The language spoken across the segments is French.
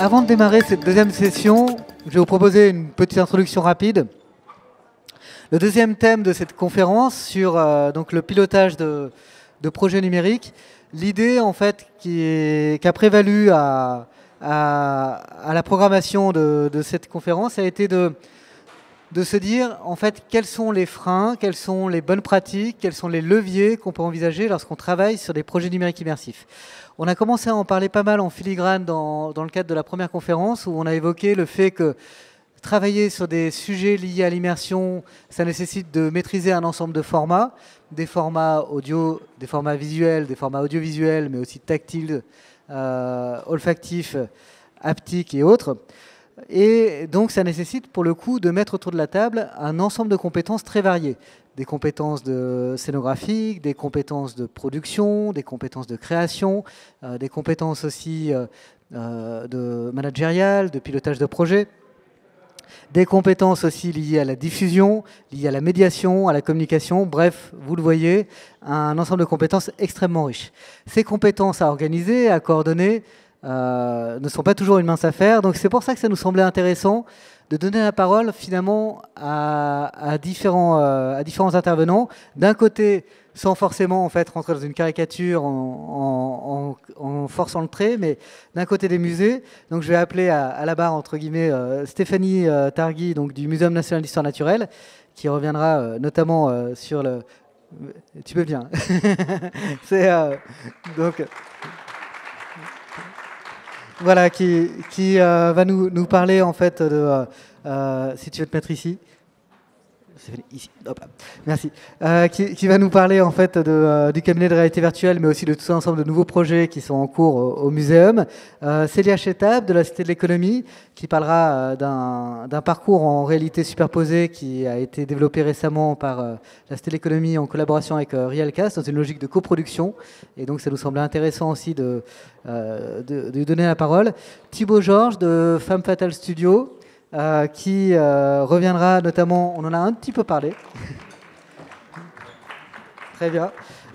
avant de démarrer cette deuxième session, je vais vous proposer une petite introduction rapide. Le deuxième thème de cette conférence sur euh, donc le pilotage de, projets numériques, l'idée en fait qui, a prévalu à, la programmation de, de, cette conférence a été de, de se dire en fait quels sont les freins, quelles sont les bonnes pratiques, quels sont les leviers qu'on peut envisager lorsqu'on travaille sur des projets numériques immersifs. On a commencé à en parler pas mal en filigrane dans, le cadre de la première conférence où on a évoqué le fait que travailler sur des sujets liés à l'immersion, ça nécessite de maîtriser un ensemble de formats, des formats audio, des formats visuels, des formats audiovisuels, mais aussi tactiles, euh, olfactifs, haptiques et autres. Et donc, ça nécessite pour le coup de mettre autour de la table un ensemble de compétences très variées. Des compétences de scénographiques, des compétences de production, des compétences de création, euh, des compétences aussi euh, euh, de managériales, de pilotage de projet. Des compétences aussi liées à la diffusion, liées à la médiation, à la communication, bref, vous le voyez, un ensemble de compétences extrêmement riche. Ces compétences à organiser, à coordonner, euh, ne sont pas toujours une mince affaire. Donc c'est pour ça que ça nous semblait intéressant de donner la parole finalement à, euh, différents, intervenants. D'un côté, sans forcément en fait rentrer dans une caricature en, forçant le trait, mais d'un côté des musées. Donc je vais appeler à, la barre entre guillemets euh, Stéphanie Targui, donc du Muséum national d'histoire naturelle, qui reviendra notamment sur le. Tu peux bien. C'est donc. Voilà, qui, qui euh, va nous, nous, parler en fait de, euh, euh, si tu veux te mettre ici, merci. Euh, qui, va nous parler en fait euh, du cabinet de réalité virtuelle, mais aussi de tout un ensemble de nouveaux projets qui sont en cours euh, au, muséum. Euh, Célia Chetab de la Cité de l'économie, qui parlera d'un parcours en réalité superposée qui a été développé récemment par la Cité de l'économie en collaboration avec Realcast dans une logique de coproduction. Et donc, ça nous semblait intéressant aussi de, de lui donner la parole. Thibaut Georges de Femme Fatal Studio euh, qui euh, reviendra notamment, on en a un petit peu parlé. Très bien.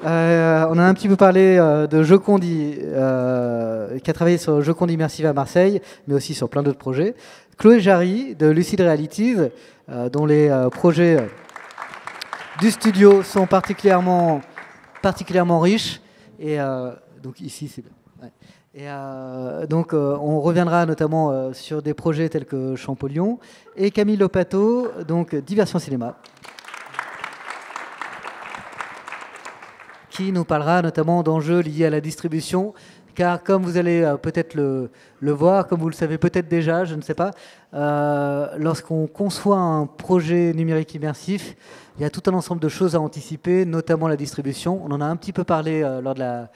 Euh, on a un petit peu parlé euh, de Jocondi, qui a travaillé sur Jocondi Immersive à Marseille, mais aussi sur plein d'autres projets. Chloé Jarry de Lucid Realities, dont les projets du studio sont particulièrement, particulièrement riches. Et donc ici, c'est bien. Et euh, donc, euh, on reviendra notamment euh, sur des projets tels que Champollion et Camille Lopato, donc Diversion Cinéma, qui nous parlera notamment d'enjeux liés à la distribution. Car comme vous allez peut-être le, le, voir, comme vous le savez peut-être déjà, je ne sais pas, lorsqu'on conçoit un projet numérique immersif, il y a tout un ensemble de choses à anticiper, notamment la distribution. On en a un petit peu parlé lors de la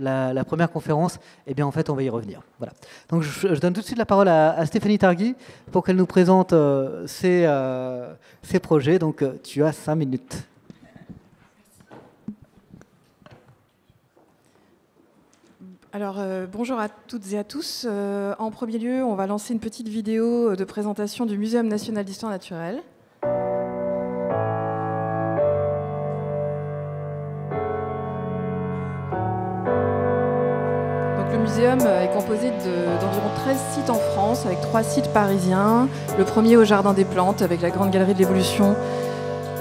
la, première conférence, eh bien en fait on va y revenir. Voilà. Donc je, donne tout de suite la parole à, Stéphanie Targui pour qu'elle nous présente euh, euh, ses, projets. Donc euh, tu as cinq minutes. Alors bonjour à toutes et à tous. en premier lieu, on va lancer une petite vidéo de présentation du Muséum national d'histoire naturelle. Le muséum euh, est composé d'environ 13 sites en France, avec trois sites parisiens. Le premier au Jardin des Plantes, avec la Grande Galerie de l'Évolution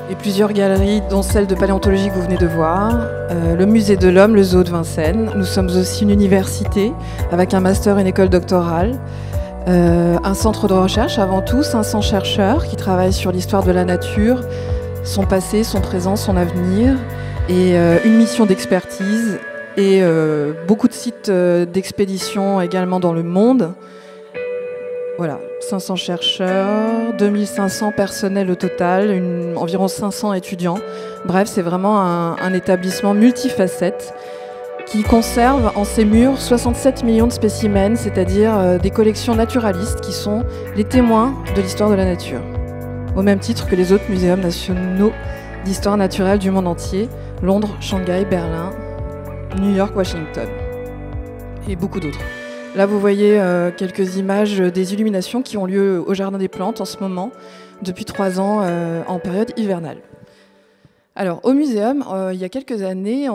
et plusieurs galeries, dont celle de paléontologie que vous venez de voir, euh, le Musée de l'Homme, le Zoo de Vincennes. Nous sommes aussi une université, avec un master et une école doctorale. Euh, un centre de recherche avant tout, 500 chercheurs qui travaillent sur l'histoire de la nature, son passé, son présent, son avenir, et une mission d'expertise et euh, beaucoup de sites euh, d'expédition également dans le monde. Voilà, 500 chercheurs, 2500 personnels au total, environ 500 étudiants. Bref, c'est vraiment un, établissement multifacette qui conserve en ses murs 67 millions de spécimens, c'est-à-dire euh, des collections naturalistes qui sont les témoins de l'histoire de la nature, au même titre que les autres muséums nationaux d'histoire naturelle du monde entier, Londres, Shanghai, Berlin, New York, Washington et beaucoup d'autres. Là, vous voyez euh, quelques images des illuminations qui ont lieu au Jardin des Plantes en ce moment, depuis trois ans, euh, en période hivernale. Alors, au muséum, euh, il y a quelques années,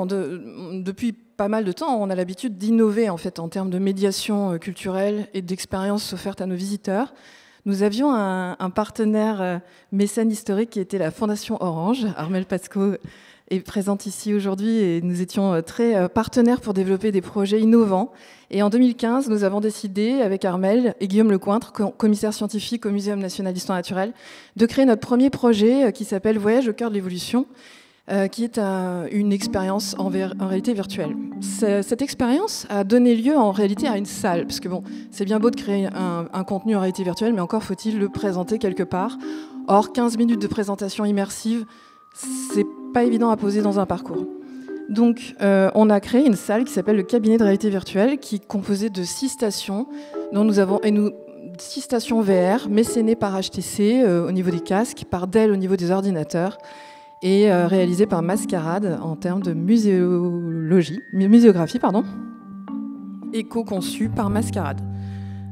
depuis pas mal de temps, on a l'habitude d'innover en fait en termes de médiation culturelle et d'expériences offertes à nos visiteurs. Nous avions un, un partenaire mécène historique qui était la Fondation Orange, Armel Pasco est présente ici aujourd'hui et nous étions euh, très euh, partenaires pour développer des projets innovants. Et en 2015, nous avons décidé, avec Armel et Guillaume Lecointre, commissaire scientifique au Muséum national d'histoire naturelle, de créer notre premier projet euh, qui s'appelle Voyage au cœur de l'évolution, qui est une expérience en, réalité virtuelle. Cette expérience a donné lieu en réalité à une salle, parce que bon, c'est bien beau de créer un, un contenu en réalité virtuelle, mais encore faut-il le présenter quelque part. Or, 15 minutes de présentation immersive, c'est pas évident à poser dans un parcours. Donc, euh, on a créé une salle qui s'appelle le cabinet de réalité virtuelle, qui est composée de six stations, dont nous avons et nous, six stations VR, mécénées par HTC euh, au niveau des casques, par Dell au niveau des ordinateurs, et euh, réalisées par Mascarade en termes de muséologie, muséographie, pardon, et co par Mascarade.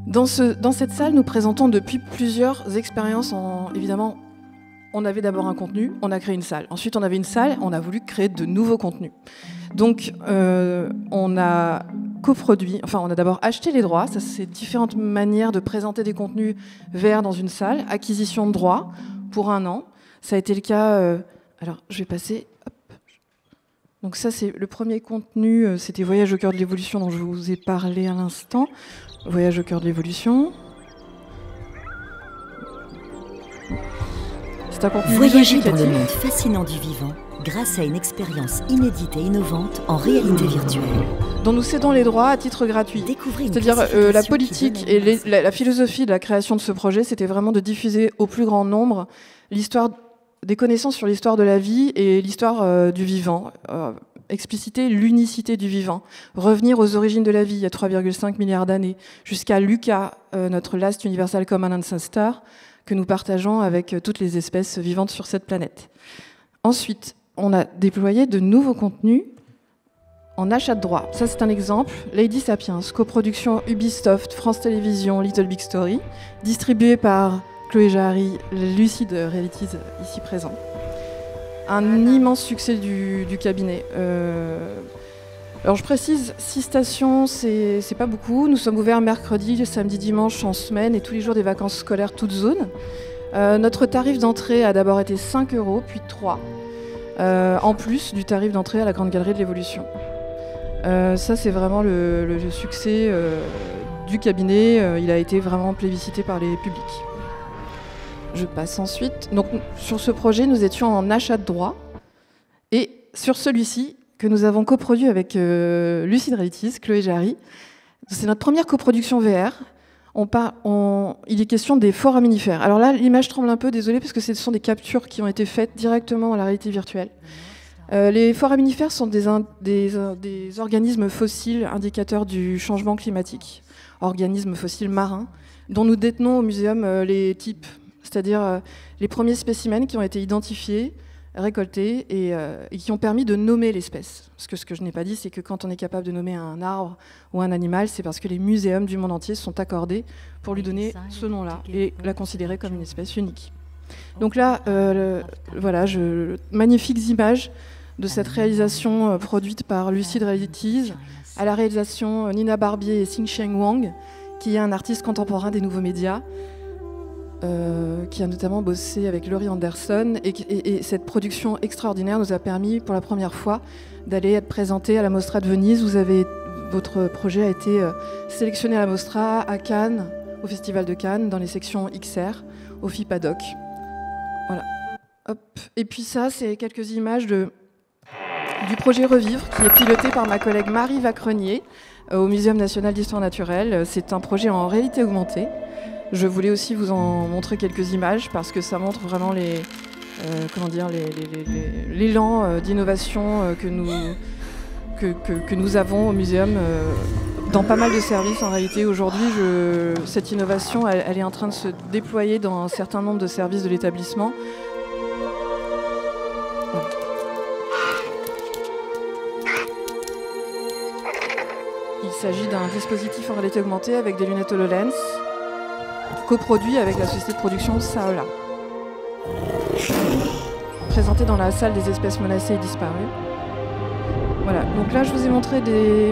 Dans, ce, dans cette salle, nous présentons depuis plusieurs expériences, en, évidemment on avait d'abord un contenu, on a créé une salle. Ensuite, on avait une salle, on a voulu créer de nouveaux contenus. Donc, euh, on a coproduit, enfin, on a d'abord acheté les droits, ça c'est différentes manières de présenter des contenus verts dans une salle, acquisition de droits pour un an. Ça a été le cas, euh, alors je vais passer, donc ça c'est le premier contenu, euh, c'était Voyage au cœur de l'évolution dont je vous ai parlé à l'instant. Voyage au cœur de l'évolution. C'est dans le monde fascinant du vivant grâce à une expérience inédite et innovante en réalité virtuelle. Dont nous cédons les droits à titre gratuit. C'est-à-dire euh, la politique et la, philosophie de la création de ce projet, c'était vraiment de diffuser au plus grand nombre l'histoire des connaissances sur l'histoire de la vie et l'histoire euh, du vivant. Euh, expliciter l'unicité du vivant, revenir aux origines de la vie il y a 3,5 milliards d'années, jusqu'à Lucas, notre last universal common ancestor, que nous partageons avec euh, toutes les espèces vivantes sur cette planète. Ensuite, on a déployé de nouveaux contenus en achat de droits. Ça, c'est un exemple. Lady Sapiens, coproduction Ubisoft, France Télévisions, Little Big Story, distribué par Chloé Jarry, Lucide Realities, ici présent. Un immense succès du, cabinet. Euh, alors je précise, six stations, c'est pas beaucoup. Nous sommes ouverts mercredi, samedi, dimanche en semaine et tous les jours des vacances scolaires toutes zones. Euh, notre tarif d'entrée a d'abord été 5 euros, puis 3, euh, en plus du tarif d'entrée à la Grande Galerie de l'Évolution. Euh, ça, c'est vraiment le, le succès du cabinet. il a été vraiment plébiscité par les publics. Je passe ensuite. Donc, sur ce projet, nous étions en achat de droits. Et sur celui-ci, que nous avons coproduit avec Lucie euh, Lucide Reitis, Chloé Jarry. C'est notre première coproduction VR. On il est question des forts Alors là, l'image tremble un peu, désolé, parce que ce sont des captures qui ont été faites directement dans la réalité virtuelle. Euh, les forts sont des, euh, des, organismes fossiles indicateurs du changement climatique, organismes fossiles marins, dont nous détenons au muséum les types, c'est-à-dire les premiers spécimens qui ont été identifiés récoltées euh, et, qui ont permis de nommer l'espèce. Parce que ce que je n'ai pas dit, c'est que quand on est capable de nommer un arbre ou un animal, c'est parce que les muséums du monde entier sont accordés pour lui donner ce nom-là et la considérer comme une espèce unique. Donc là, euh, voilà, je, magnifiques images de cette réalisation euh, produite par Lucide Realities, à la réalisation Nina Barbier et Xing Wang, qui est un artiste contemporain des nouveaux médias, euh, qui a notamment bossé avec Laurie Anderson. Et, cette production extraordinaire nous a permis, pour la première fois, d'aller être présenté à la Mostra de Venise. Vous avez, votre projet a été euh, sélectionné à la Mostra, à Cannes, au Festival de Cannes, dans les sections XR, au FIPADOC. Voilà. Et puis ça, c'est quelques images de, du projet Revivre, qui est piloté par ma collègue Marie Vacrenier euh, au Muséum national d'histoire naturelle. C'est un projet en réalité augmentée. Je voulais aussi vous en montrer quelques images parce que ça montre vraiment les, euh, comment dire, l'élan euh, d'innovation euh, que nous, que, nous avons au muséum. dans pas mal de services en réalité aujourd'hui, cette innovation elle, est en train de se déployer dans un certain nombre de services de l'établissement. Il s'agit d'un dispositif en réalité augmenté avec des lunettes HoloLens coproduit avec la société de production Saola. Présenté dans la salle des espèces menacées et disparues. Voilà, donc là je vous ai montré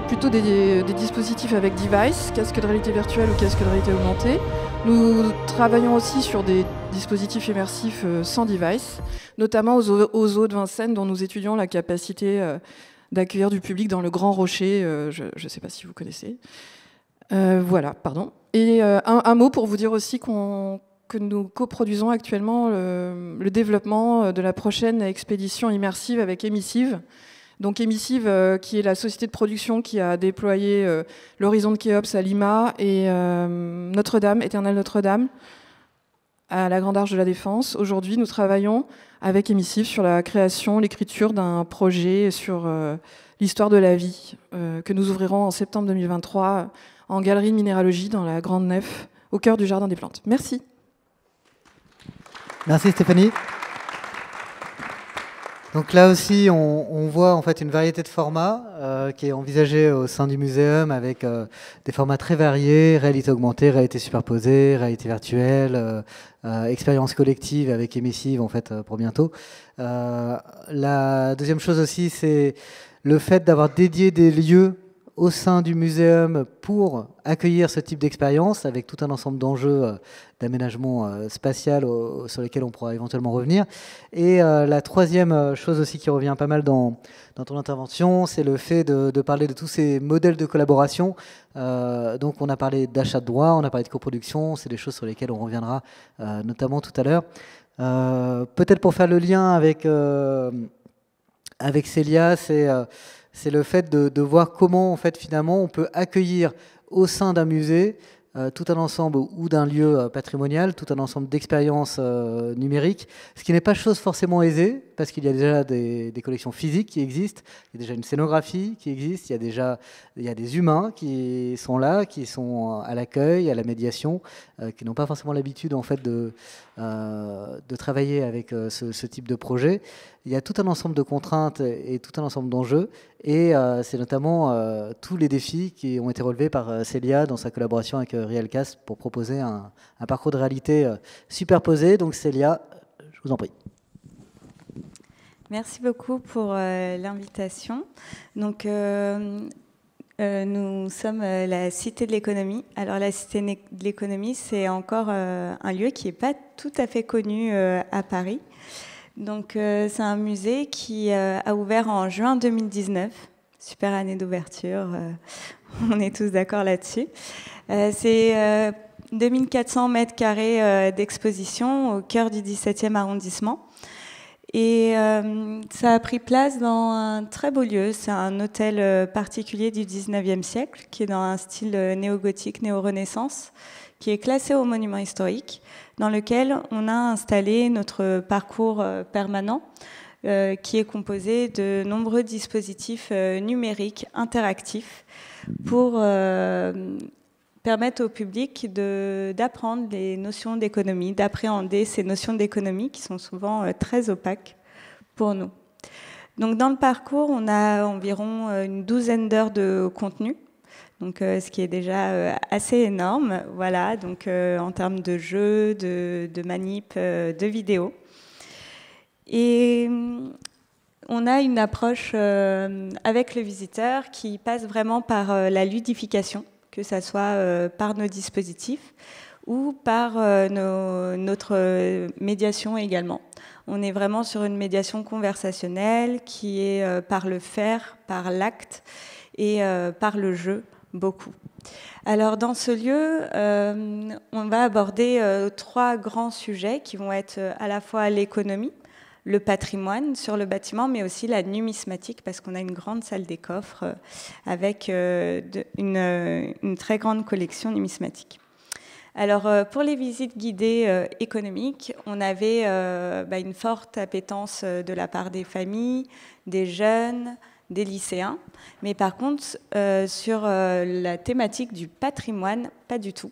plutôt des, dispositifs avec device, casque de réalité virtuelle ou casque de réalité augmentée. Nous travaillons aussi sur des dispositifs immersifs euh, sans device, notamment aux, aux eaux de Vincennes dont nous étudions la capacité euh, d'accueillir du public dans le Grand Rocher, euh, je ne sais pas si vous connaissez. Euh, voilà, pardon. Et euh, un, mot pour vous dire aussi que nous coproduisons actuellement le, développement euh, de la prochaine expédition immersive avec Emissive. Donc Emissive, qui est la société de production qui a déployé l'horizon de Kéops à Lima et Notre-Dame, Éternelle Notre-Dame, à la Grande Arche de la Défense. Aujourd'hui, nous travaillons avec Emissive sur la création, l'écriture d'un projet sur l'histoire de la vie que nous ouvrirons en septembre 2023 en galerie de minéralogie dans la Grande Nef, au cœur du Jardin des Plantes. Merci. Merci Stéphanie. Donc là aussi, on, voit en fait une variété de formats euh, qui est envisagée au sein du muséum avec euh, des formats très variés réalité augmentée, réalité superposée, réalité virtuelle, euh, expérience collective avec émissive en fait pour bientôt. la deuxième chose aussi, c'est le fait d'avoir dédié des lieux au sein du muséum pour accueillir ce type d'expérience avec tout un ensemble d'enjeux euh, d'aménagement euh, spatial sur lesquels on pourra éventuellement revenir. Et euh, la troisième chose aussi qui revient pas mal dans, dans ton intervention, c'est le fait de, parler de tous ces modèles de collaboration. donc on a parlé d'achat de droits, on a parlé de coproduction, c'est des choses sur lesquelles on reviendra notamment tout à l'heure. Peut-être pour faire le lien avec, avec Célia, c'est c'est le fait de, voir comment, en fait, finalement, on peut accueillir au sein d'un musée euh, tout un ensemble ou d'un lieu euh, patrimonial, tout un ensemble d'expériences euh, numériques, ce qui n'est pas chose forcément aisée, parce qu'il y a déjà des, collections physiques qui existent, il y a déjà une scénographie qui existe, il y a déjà il y des humains qui sont là, qui sont à l'accueil, à la médiation, qui n'ont pas forcément l'habitude en fait de, euh, de travailler avec euh, ce, type de projet. Il y a tout un ensemble de contraintes et tout un ensemble d'enjeux, et euh, c'est notamment tous les défis qui ont été relevés par Célia dans sa collaboration avec Realcast pour proposer un, parcours de réalité superposé. Donc Célia, je vous en prie. Merci beaucoup pour l'invitation. Donc, euh, nous sommes euh, la Cité de l'économie. Alors la Cité de l'économie, c'est encore euh, un lieu qui n'est pas tout à fait connu à Paris. Donc c'est un musée qui a ouvert en juin 2019. Super année d'ouverture, on est tous d'accord là-dessus. c'est 2400 mètres carrés d'exposition au cœur du 17e arrondissement. Et euh, ça a pris place dans un très beau lieu. C'est un hôtel euh, particulier du 19e siècle, qui est dans un style euh, néo-gothique, néo-renaissance, qui est classé au monument historique, dans lequel on a installé notre parcours permanent, qui est composé de nombreux dispositifs numériques interactifs pour permettent au public d'apprendre les notions d'économie, d'appréhender ces notions d'économie qui sont souvent euh, très opaques pour nous. Donc dans le parcours, on a environ euh, une douzaine d'heures de contenu. Donc, euh, ce qui est déjà assez énorme, voilà, donc en termes de jeux, de, de manip, de vidéos. Et hum, on a une approche avec le visiteur qui passe vraiment par la ludification que ce soit euh, par nos dispositifs ou par euh, notre euh, médiation également. On est vraiment sur une médiation conversationnelle qui est par le faire, par l'acte et par le jeu beaucoup. Alors dans ce lieu, on va aborder trois grands sujets qui vont être à la fois l'économie, le patrimoine sur le bâtiment, mais aussi la numismatique, parce qu'on a une grande salle des coffres euh, avec euh, une, euh, une très grande collection numismatique. Alors, pour les visites guidées économiques, on avait bah, une forte appétence de la part des familles, des jeunes, des lycéens. Mais par contre, euh, sur euh, la thématique du patrimoine, pas du tout.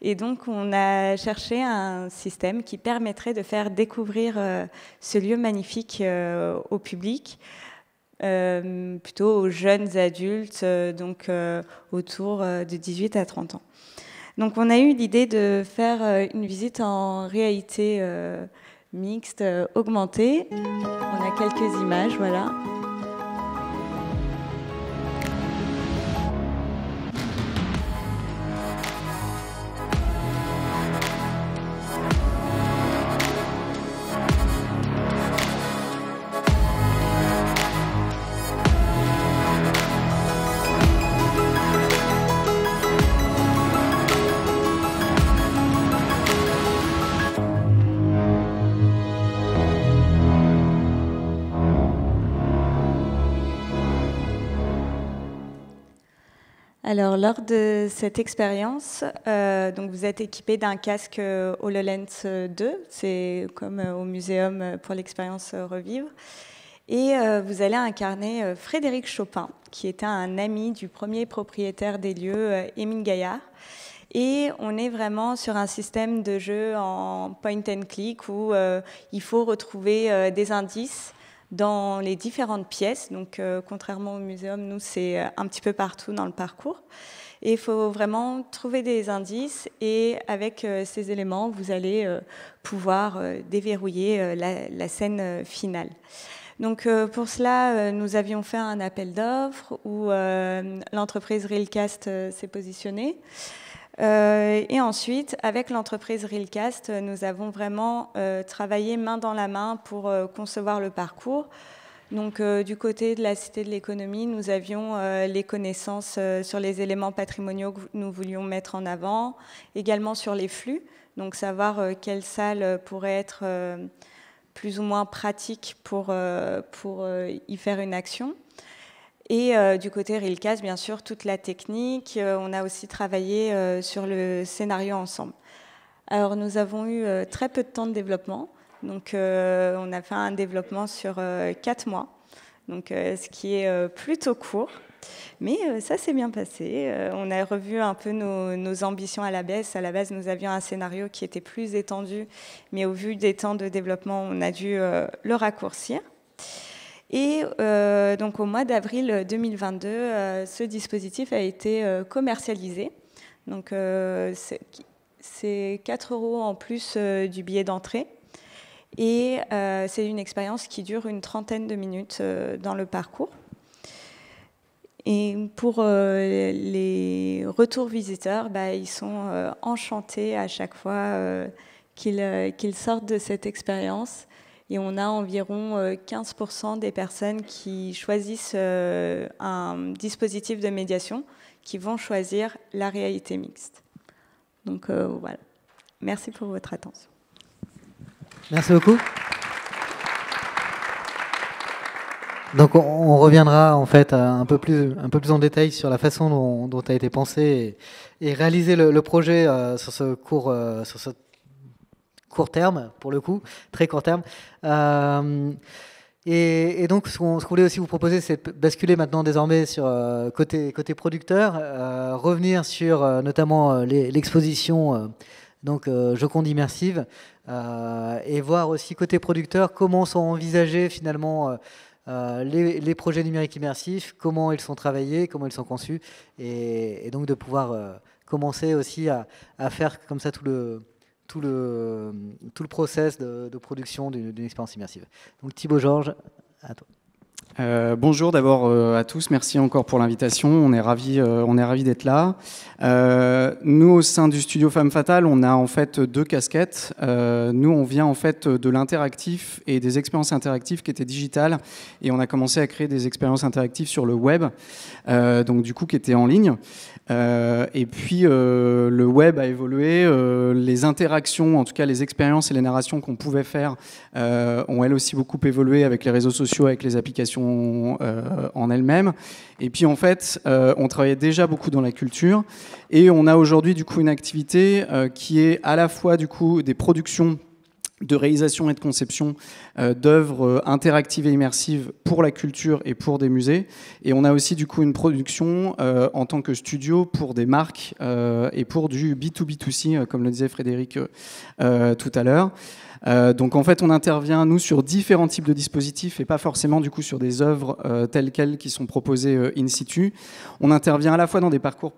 Et donc, on a cherché un système qui permettrait de faire découvrir euh, ce lieu magnifique au public. plutôt aux jeunes adultes, donc autour de 18 à 30 ans. Donc on a eu l'idée de faire une visite en réalité mixte, augmentée. On a quelques images, voilà. Alors, lors de cette expérience, euh, donc vous êtes équipé d'un casque HoloLens 2, c'est comme euh, au muséum pour l'expérience euh, Revivre, et vous allez incarner Frédéric Chopin, qui était un ami du premier propriétaire des lieux, Émile Gaillard. Et on est vraiment sur un système de jeu en point and click où il faut retrouver des indices dans les différentes pièces. Donc, euh, contrairement au muséum, nous, c'est euh, un petit peu partout dans le parcours. Et il faut vraiment trouver des indices et avec euh, ces éléments, vous allez pouvoir déverrouiller la, la, scène finale. Donc pour cela, nous avions fait un appel d'offres où l'entreprise Realcast s'est positionnée. Euh, et ensuite, avec l'entreprise Realcast, nous avons vraiment euh, travaillé main dans la main pour euh, concevoir le parcours. Donc, du côté de la Cité de l'économie, nous avions les connaissances sur les éléments patrimoniaux que nous voulions mettre en avant, également sur les flux, donc savoir quelle salle pourrait être plus ou moins pratique pour, pour y faire une action. Et euh, du côté Rilkas, bien sûr, toute la technique. Euh, on a aussi travaillé euh, sur le scénario ensemble. Alors, nous avons eu très peu de temps de développement. Donc, on a fait un développement sur quatre mois. Donc, ce qui est plutôt court. Mais ça s'est bien passé. on a revu un peu nos, nos, ambitions à la baisse. À la base, nous avions un scénario qui était plus étendu, mais au vu des temps de développement, on a dû le raccourcir. Et euh, donc au mois d'avril 2022, euh, ce dispositif a été euh, commercialisé. Donc c'est 4 euros en plus du billet d'entrée. Et c'est une expérience qui dure une trentaine de minutes dans le parcours. Et pour les retours visiteurs, bah, ils sont enchantés à chaque fois qu'ils sortent de cette expérience et on a environ 15% euh, des personnes qui choisissent euh, un dispositif de médiation qui vont choisir la réalité mixte. Donc euh, voilà. Merci pour votre attention. Merci beaucoup. Donc on, reviendra en fait un peu plus un peu plus en détail sur la façon dont, a été pensé et, réalisé le, projet sur ce cours sur ce court terme, pour le coup, très court terme. Euh, et, donc, ce qu'on, voulait aussi vous proposer, c'est basculer maintenant désormais sur euh, côté, côté producteur, euh, revenir sur notamment l'exposition donc Joconde immersive, et voir aussi côté producteur comment sont envisagés finalement. les, projets numériques immersifs, comment ils sont travaillés, comment ils sont conçus, et, donc de pouvoir commencer aussi à, à, faire comme ça tout le, tout le, tout le process de, de production d'une expérience immersive. Donc Thibaut Georges, à toi. Euh, bonjour d'abord euh, à tous, merci encore pour l'invitation, on est ravis, euh, on est ravis d'être là. nous au sein du studio Femme Fatale, on a en fait deux casquettes. nous on vient en fait de l'interactif et des expériences interactives qui étaient digitales et on a commencé à créer des expériences interactives sur le web, donc du coup qui étaient en ligne. et puis le web a évolué, les interactions, en tout cas les expériences et les narrations qu'on pouvait faire ont elles aussi beaucoup évolué avec les réseaux sociaux, avec les applications euh, en elle-même. Et puis en fait, euh, on travaillait déjà beaucoup dans la culture et on a aujourd'hui du coup une activité euh, qui est à la fois du coup des productions de réalisation et de conception d'œuvres interactives et immersives pour la culture et pour des musées. Et on a aussi du coup une production en tant que studio pour des marques et pour du B2B2C, comme le disait Frédéric tout à l'heure. Euh, donc en fait, on intervient, nous, sur différents types de dispositifs et pas forcément du coup sur des œuvres euh, telles quelles qui sont proposées euh, in situ. On intervient à la fois dans des parcours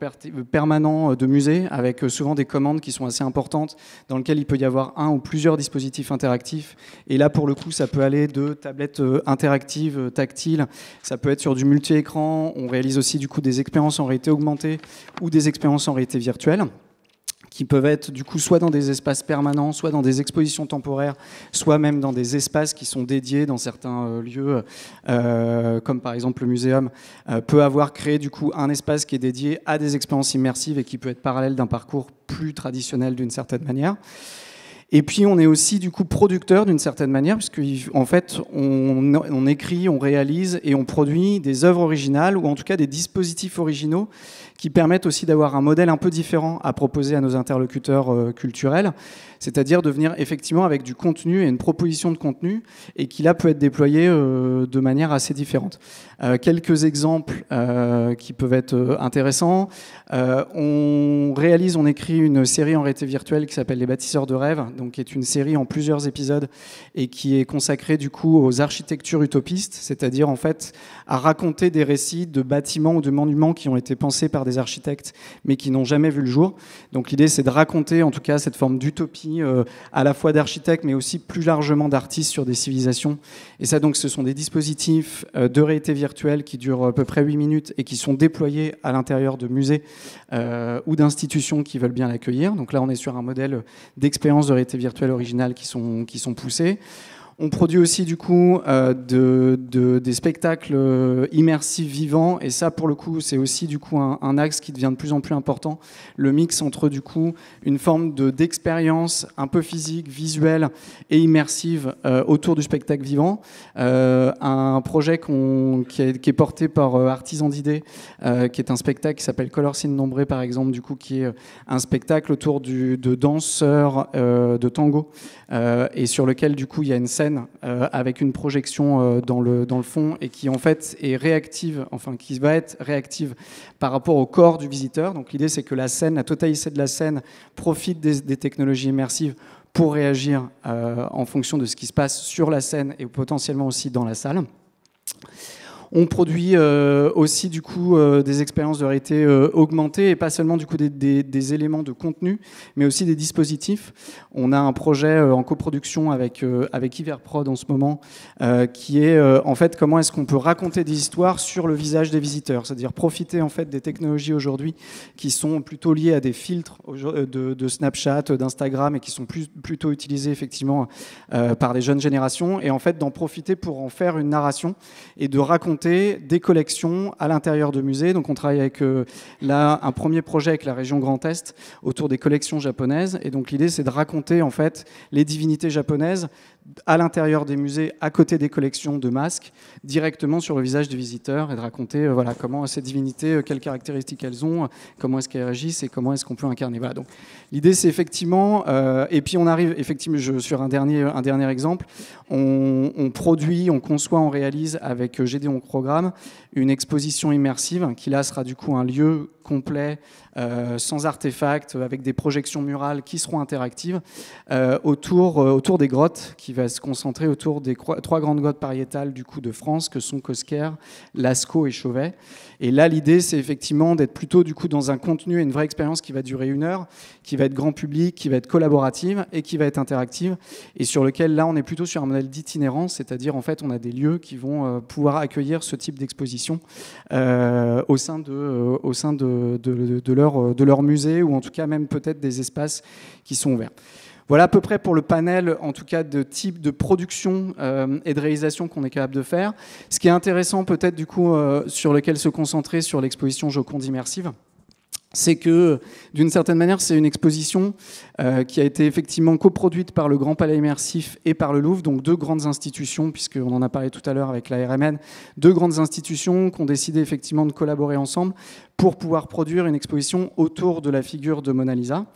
permanents de musées, avec souvent des commandes qui sont assez importantes, dans lesquelles il peut y avoir un ou plusieurs dispositifs interactifs. Et là, pour le coup, ça peut aller de tablettes interactives, tactiles, ça peut être sur du multi-écran, on réalise aussi du coup des expériences en réalité augmentée ou des expériences en réalité virtuelle qui peuvent être du coup soit dans des espaces permanents, soit dans des expositions temporaires, soit même dans des espaces qui sont dédiés dans certains euh, lieux, euh, comme par exemple le muséum, euh, peut avoir créé du coup un espace qui est dédié à des expériences immersives et qui peut être parallèle d'un parcours plus traditionnel d'une certaine manière. Et puis on est aussi du coup producteur d'une certaine manière, puisque en fait on, on, écrit, on réalise et on produit des œuvres originales ou en tout cas des dispositifs originaux qui permettent aussi d'avoir un modèle un peu différent à proposer à nos interlocuteurs euh, culturels, c'est-à-dire de venir effectivement avec du contenu et une proposition de contenu, et qui là peut être déployé euh, de manière assez différente. Euh, quelques exemples qui peuvent être intéressants. on réalise, on écrit une série en réalité virtuelle qui s'appelle Les bâtisseurs de rêve, donc qui est une série en plusieurs épisodes et qui est consacrée du coup aux architectures utopistes, c'est-à-dire en fait à raconter des récits de bâtiments ou de monuments qui ont été pensés par des architectes, mais qui n'ont jamais vu le jour. Donc l'idée, c'est de raconter en tout cas cette forme d'utopie, euh, à la fois d'architectes, mais aussi plus largement d'artistes sur des civilisations. Et ça, donc, ce sont des dispositifs euh, de réalité virtuelle qui durent à peu près 8 minutes et qui sont déployés à l'intérieur de musées euh, ou d'institutions qui veulent bien l'accueillir. Donc là, on est sur un modèle d'expérience de réalité virtuelle originale qui sont, qui sont poussées. On produit aussi du coup euh, des spectacles euh, immersifs vivants et ça pour le coup c'est aussi du coup un, axe qui devient de plus en plus important. Le mix entre du coup une forme d'expérience un peu physique, visuelle et immersive euh, autour du spectacle vivant. un projet qui, est, porté par artisan d'idées qui est un spectacle qui s'appelle Color Scene Nombré par exemple du coup qui est un spectacle autour de danseurs de tango et sur lequel du coup il y a une scène euh, avec une projection euh, dans, le, dans le fond et qui en fait est réactive, enfin qui va être réactive par rapport au corps du visiteur. Donc l'idée c'est que la scène, la totalité de la scène profite des technologies immersives pour réagir euh, en fonction de ce qui se passe sur la scène et potentiellement aussi dans la salle. On produit euh, aussi du coup euh, des expériences de réalité euh, augmentée et pas seulement du coup des, éléments de contenu, mais aussi des dispositifs. On a un projet en coproduction avec avec Iverprod en ce moment qui est en fait comment est-ce qu'on peut raconter des histoires sur le visage des visiteurs, c'est-à-dire profiter en fait des technologies aujourd'hui qui sont plutôt liées à des filtres de, Snapchat, d'Instagram et qui sont plus, plutôt utilisées effectivement par les jeunes générations et en fait d'en profiter pour en faire une narration et de raconter des collections à l'intérieur de musées. Donc on travaille avec euh, là un premier projet avec la région Grand Est autour des collections japonaises. Et donc l'idée c'est de raconter en fait les divinités japonaises à l'intérieur des musées, à côté des collections de masques, directement sur le visage du visiteurs et de raconter euh, voilà, comment ces divinités, euh, quelles caractéristiques elles ont, comment est-ce qu'elles agissent et comment est-ce qu'on peut incarner. donc l'idée c'est effectivement, euh, et puis on arrive effectivement je, sur un dernier, un dernier exemple, on, produit, on conçoit, on réalise avec Gédéon Programme une exposition immersive qui là sera du coup un lieu complet, sans artefacts, avec des projections murales qui seront interactives autour, autour des grottes qui va se concentrer autour des trois grandes grottes pariétales du coup de France que sont Cosquer, Lascaux et Chauvet. Et là, l'idée, c'est effectivement d'être plutôt du coup dans un contenu et une vraie expérience qui va durer une heure, qui va être grand public, qui va être collaborative et qui va être interactive, et sur lequel là, on est plutôt sur un modèle d'itinérance, c'est-à-dire en fait, on a des lieux qui vont euh, pouvoir accueillir ce type d'exposition euh, au sein de, euh, au sein de, leur, de leur musée ou en tout cas même peut-être des espaces qui sont ouverts. Voilà à peu près pour le panel, en tout cas, de type de production euh, et de réalisation qu'on est capable de faire. Ce qui est intéressant, peut-être, du coup, euh, sur lequel se concentrer sur l'exposition Joconde immersive, c'est que, d'une certaine manière, c'est une exposition euh, qui a été effectivement coproduite par le Grand Palais Immersif et par le Louvre, donc deux grandes institutions, puisqu'on en a parlé tout à l'heure avec la RMN, deux grandes institutions qui ont décidé effectivement de collaborer ensemble pour pouvoir produire une exposition autour de la figure de Mona Lisa.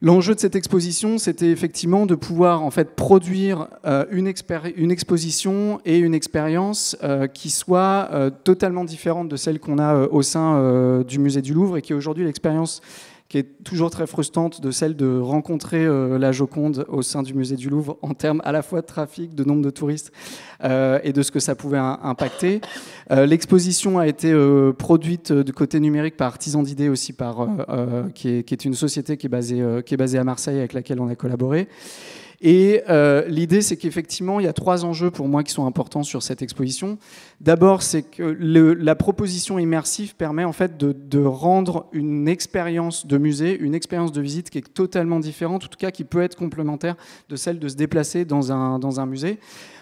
L'enjeu de cette exposition, c'était effectivement de pouvoir en fait produire euh, une, exposition et une expérience euh, qui soit euh, totalement différente de celle qu'on a au sein du musée du Louvre et qui est aujourd'hui l'expérience qui est toujours très frustrante, de celle de rencontrer euh, la Joconde au sein du musée du Louvre en termes à la fois de trafic, de nombre de touristes euh, et de ce que ça pouvait impacter. Euh, l'exposition a été produite du côté numérique par Artisan d'idées aussi, par, qui est, une société qui est, basée, qui est basée à Marseille avec laquelle on a collaboré. Et euh, l'idée, c'est qu'effectivement, il y a trois enjeux pour moi qui sont importants sur cette exposition. D'abord, c'est que la proposition immersive permet en fait de, de rendre une expérience de musée, une expérience de visite qui est totalement différente, en tout cas qui peut être complémentaire de celle de se déplacer dans un, dans un musée.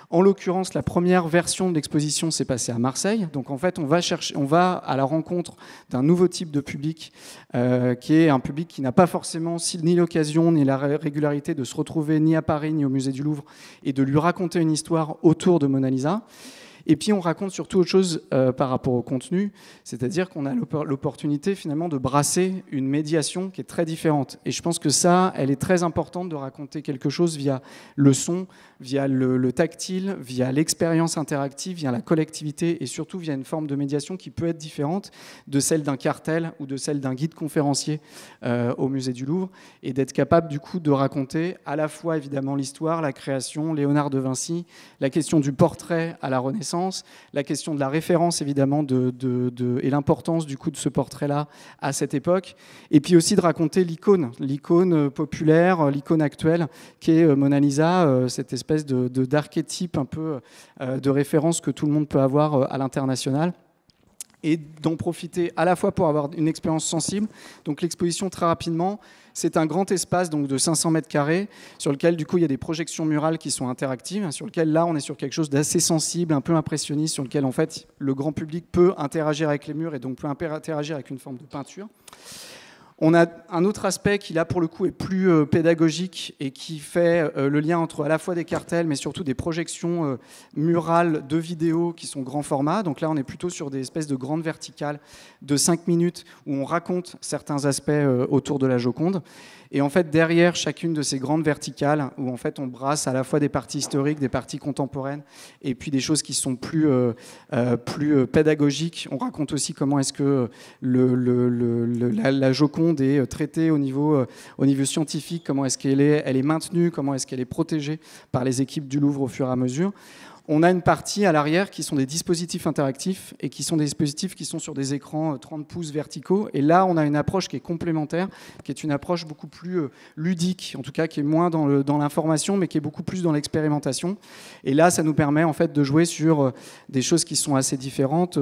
En l'occurrence, la première version de l'exposition s'est passée à Marseille. Donc en fait, on va, chercher, on va à la rencontre d'un nouveau type de public, euh, qui est un public qui n'a pas forcément ni l'occasion ni la régularité de se retrouver ni à Paris ni au musée du Louvre et de lui raconter une histoire autour de Mona Lisa. Et puis on raconte surtout autre chose euh, par rapport au contenu, c'est-à-dire qu'on a l'opportunité finalement de brasser une médiation qui est très différente. Et je pense que ça, elle est très importante de raconter quelque chose via le son, via le, tactile, via l'expérience interactive, via la collectivité et surtout via une forme de médiation qui peut être différente de celle d'un cartel ou de celle d'un guide conférencier euh, au musée du Louvre et d'être capable du coup de raconter à la fois évidemment l'histoire, la création, Léonard de Vinci, la question du portrait à la Renaissance, la question de la référence évidemment de, et l'importance du coup de ce portrait-là à cette époque et puis aussi de raconter l'icône, l'icône populaire, l'icône actuelle qui est euh, Mona Lisa, euh, cette espèce espèce d'archétype de, un peu euh, de référence que tout le monde peut avoir euh, à l'international et d'en profiter à la fois pour avoir une expérience sensible. Donc l'exposition très rapidement, c'est un grand espace donc de 500 mètres carrés sur lequel du coup il y a des projections murales qui sont interactives, hein, sur lequel là on est sur quelque chose d'assez sensible, un peu impressionniste, sur lequel en fait le grand public peut interagir avec les murs et donc peut interagir avec une forme de peinture. On a un autre aspect qui, là, pour le coup, est plus euh, pédagogique et qui fait euh, le lien entre à la fois des cartels, mais surtout des projections euh, murales de vidéos qui sont grand format. Donc là, on est plutôt sur des espèces de grandes verticales de 5 minutes où on raconte certains aspects autour de la Joconde. Et en fait, derrière chacune de ces grandes verticales, où en fait on brasse à la fois des parties historiques, des parties contemporaines, et puis des choses qui sont plus, euh, euh, plus euh, pédagogiques. On raconte aussi comment est-ce que la, Joconde est traitée au niveau, au niveau scientifique, comment est-ce qu'elle est, elle est maintenue, comment est-ce qu'elle est protégée par les équipes du Louvre au fur et à mesure. On a une partie à l'arrière qui sont des dispositifs interactifs et qui sont des dispositifs qui sont sur des écrans 30 euh, pouces verticaux. Et là, on a une approche qui est complémentaire, qui est une approche beaucoup plus euh, ludique, en tout cas qui est moins dans l'information, mais qui est beaucoup plus dans l'expérimentation. Et là, ça nous permet en fait de jouer sur euh, des choses qui sont assez différentes,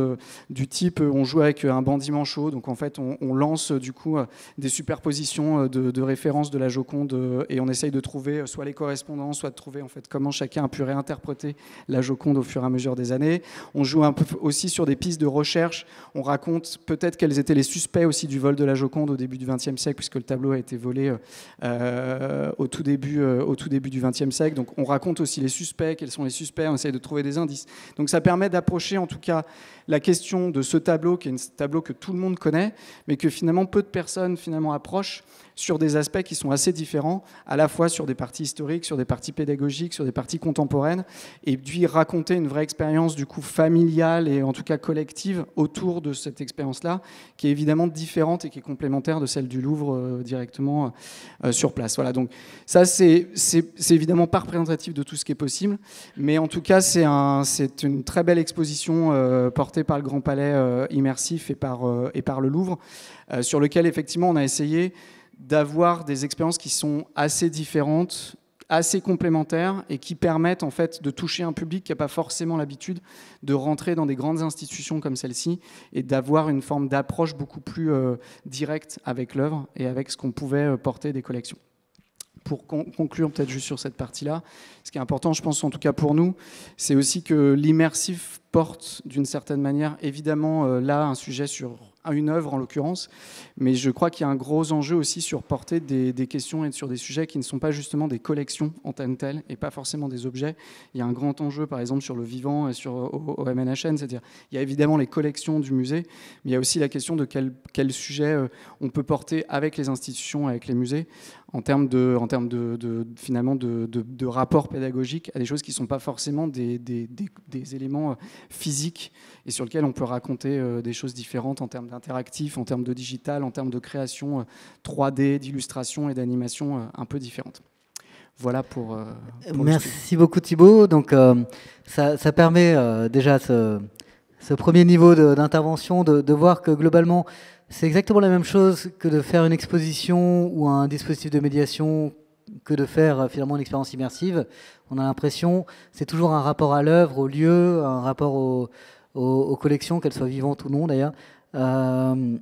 du type on joue avec un bandit manchot, donc en fait on, lance du coup des superpositions de, références de la Joconde et on essaye de trouver soit les correspondants soit de trouver en fait comment chacun a pu réinterpréter la Joconde au fur et à mesure des années. On joue un peu aussi sur des pistes de recherche. On raconte peut-être quels étaient les suspects aussi du vol de la Joconde au début du XXe siècle, puisque le tableau a été volé euh, au, tout début, euh, au tout début du XXe siècle. Donc on raconte aussi les suspects, quels sont les suspects, on essaye de trouver des indices. Donc ça permet d'approcher en tout cas la question de ce tableau, qui est un tableau que tout le monde connaît, mais que finalement peu de personnes finalement approchent sur des aspects qui sont assez différents, à la fois sur des parties historiques, sur des parties pédagogiques, sur des parties contemporaines, et puis raconter une vraie expérience du coup familiale et en tout cas collective autour de cette expérience-là, qui est évidemment différente et qui est complémentaire de celle du Louvre euh, directement euh, sur place. Voilà, donc ça c'est évidemment pas représentatif de tout ce qui est possible, mais en tout cas c'est un, une très belle exposition euh, portée par le Grand Palais immersif et par, et par le Louvre, sur lequel effectivement on a essayé d'avoir des expériences qui sont assez différentes, assez complémentaires et qui permettent en fait de toucher un public qui n'a pas forcément l'habitude de rentrer dans des grandes institutions comme celle-ci et d'avoir une forme d'approche beaucoup plus euh, directe avec l'œuvre et avec ce qu'on pouvait euh, porter des collections pour conclure peut-être juste sur cette partie-là, ce qui est important, je pense, en tout cas pour nous, c'est aussi que l'immersif porte d'une certaine manière, évidemment, euh, là, un sujet sur à une œuvre en l'occurrence, mais je crois qu'il y a un gros enjeu aussi sur porter des, questions et sur des sujets qui ne sont pas justement des collections en tant que telles et pas forcément des objets. Il y a un grand enjeu par exemple sur le vivant et sur au, MNHN, c'est-à-dire il y a évidemment les collections du musée, mais il y a aussi la question de quel, quel sujet euh, on peut porter avec les institutions, avec les musées en termes de, en termes de, finalement de, de, de, rapport pédagogique à des choses qui ne sont pas forcément des, des, éléments euh, physiques et sur lesquels on peut raconter euh, des choses différentes en termes d'interactifs, en termes de digital, en termes de création 3D, euh, d'illustration et d'animation un peu différentes. Voilà pour. Merci beaucoup Thibault. Donc ça, ça, permet déjà ce, ce, premier niveau d'intervention de, voir que globalement c'est exactement la même chose que de faire une exposition ou un dispositif de médiation que de faire euh, finalement une expérience immersive. On a l'impression, c'est toujours un rapport à l'œuvre, au lieu, un rapport aux collections, qu'elles soient vivantes ou non d'ailleurs, euh,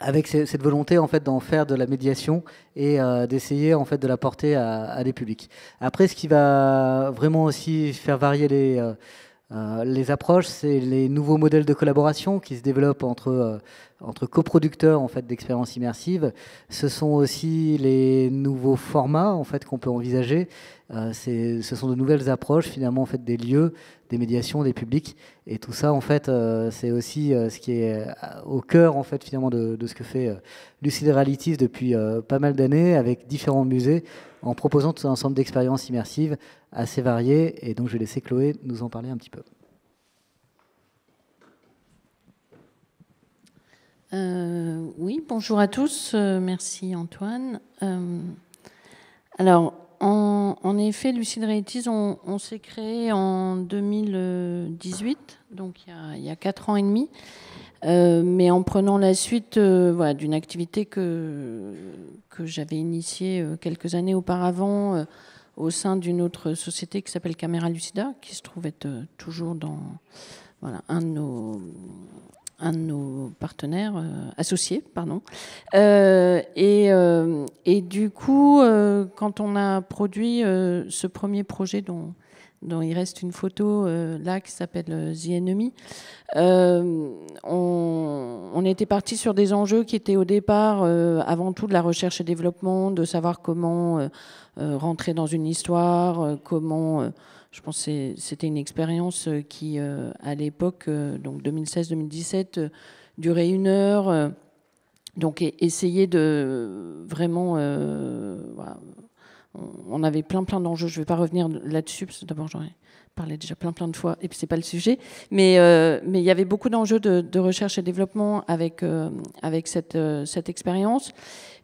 avec cette volonté en fait d'en faire de la médiation et euh, d'essayer en fait de la porter à, des publics. Après, ce qui va vraiment aussi faire varier les les approches, c'est les nouveaux modèles de collaboration qui se développent entre entre coproducteurs en fait d'expériences immersives. Ce sont aussi les nouveaux formats en fait qu'on peut envisager. Euh, ce sont de nouvelles approches finalement en fait des lieux, des médiations, des publics et tout ça en fait euh, c'est aussi euh, ce qui est au cœur en fait finalement de, de ce que fait Lucid Realities depuis pas mal d'années avec différents musées en proposant tout un ensemble d'expériences immersives assez variées et donc je vais laisser Chloé nous en parler un petit peu. Euh, oui, bonjour à tous. Euh, merci Antoine. Euh, alors, en, effet, Lucide Realities, on, s'est créé en 2018, donc il y, a, il quatre ans et demi, mais en prenant la suite d'une activité que, que j'avais initiée quelques années auparavant au sein d'une autre société qui s'appelle Caméra Lucida, qui se trouvait toujours dans un de nos un de nos partenaires euh, associés, pardon. Euh, euh, et, du coup, quand on a produit ce premier projet dont, dont il reste une photo là qui s'appelle The Enemy, on, on, était parti sur des enjeux qui étaient au départ avant tout de la recherche et développement, de savoir comment rentrer dans une histoire, comment je pense que c'était une expérience euh, qui, euh, à l'époque, euh, donc 2016-2017, durait une heure. donc, essayer de vraiment. on avait plein, plein d'enjeux. Je ne vais pas revenir là-dessus, parce que d'abord, j'en ai parlé déjà plein, plein de fois, et puis ce n'est pas le sujet. Mais, mais il y avait beaucoup d'enjeux de, recherche et développement avec, avec cette, cette expérience.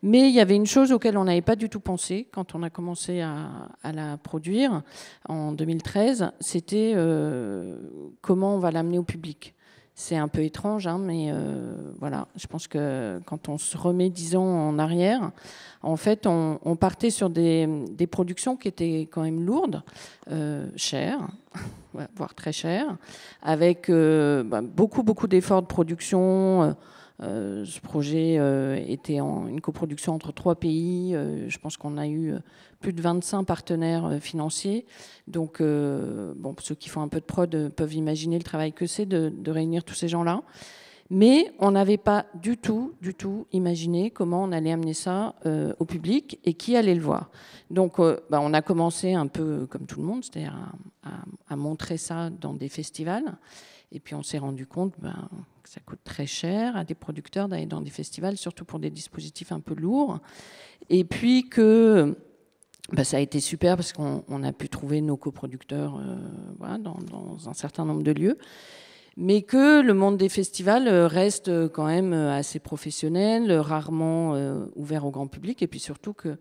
Mais il y avait une chose auquel on n'avait pas du tout pensé quand on a commencé à, la produire en 2013, c'était euh, comment on va l'amener au public. C'est un peu étrange, hein, mais euh, voilà, je pense que quand on se remet dix ans en arrière, en fait, on, partait sur des, productions qui étaient quand même lourdes, euh, chères, voire très chères, avec bah, beaucoup, beaucoup d'efforts de production euh, ce projet euh, était en, une coproduction entre trois pays. Euh, je pense qu'on a eu plus de 25 partenaires financiers. Donc, ceux qui font un peu de prod peuvent imaginer le travail que c'est de, réunir tous ces gens-là. Mais on n'avait pas du tout, du tout imaginé comment on allait amener ça au public et qui allait le voir. Donc, bah, on a commencé un peu comme tout le monde, c'est-à-dire à, montrer ça dans des festivals. Et puis on s'est rendu compte ben, que ça coûte très cher à des producteurs d'aller dans des festivals, surtout pour des dispositifs un peu lourds. Et puis que ben, ça a été super parce qu'on a pu trouver nos coproducteurs euh, dans, dans un certain nombre de lieux mais que le monde des festivals euh, reste euh, quand même assez professionnel, rarement ouvert au grand public, et puis surtout que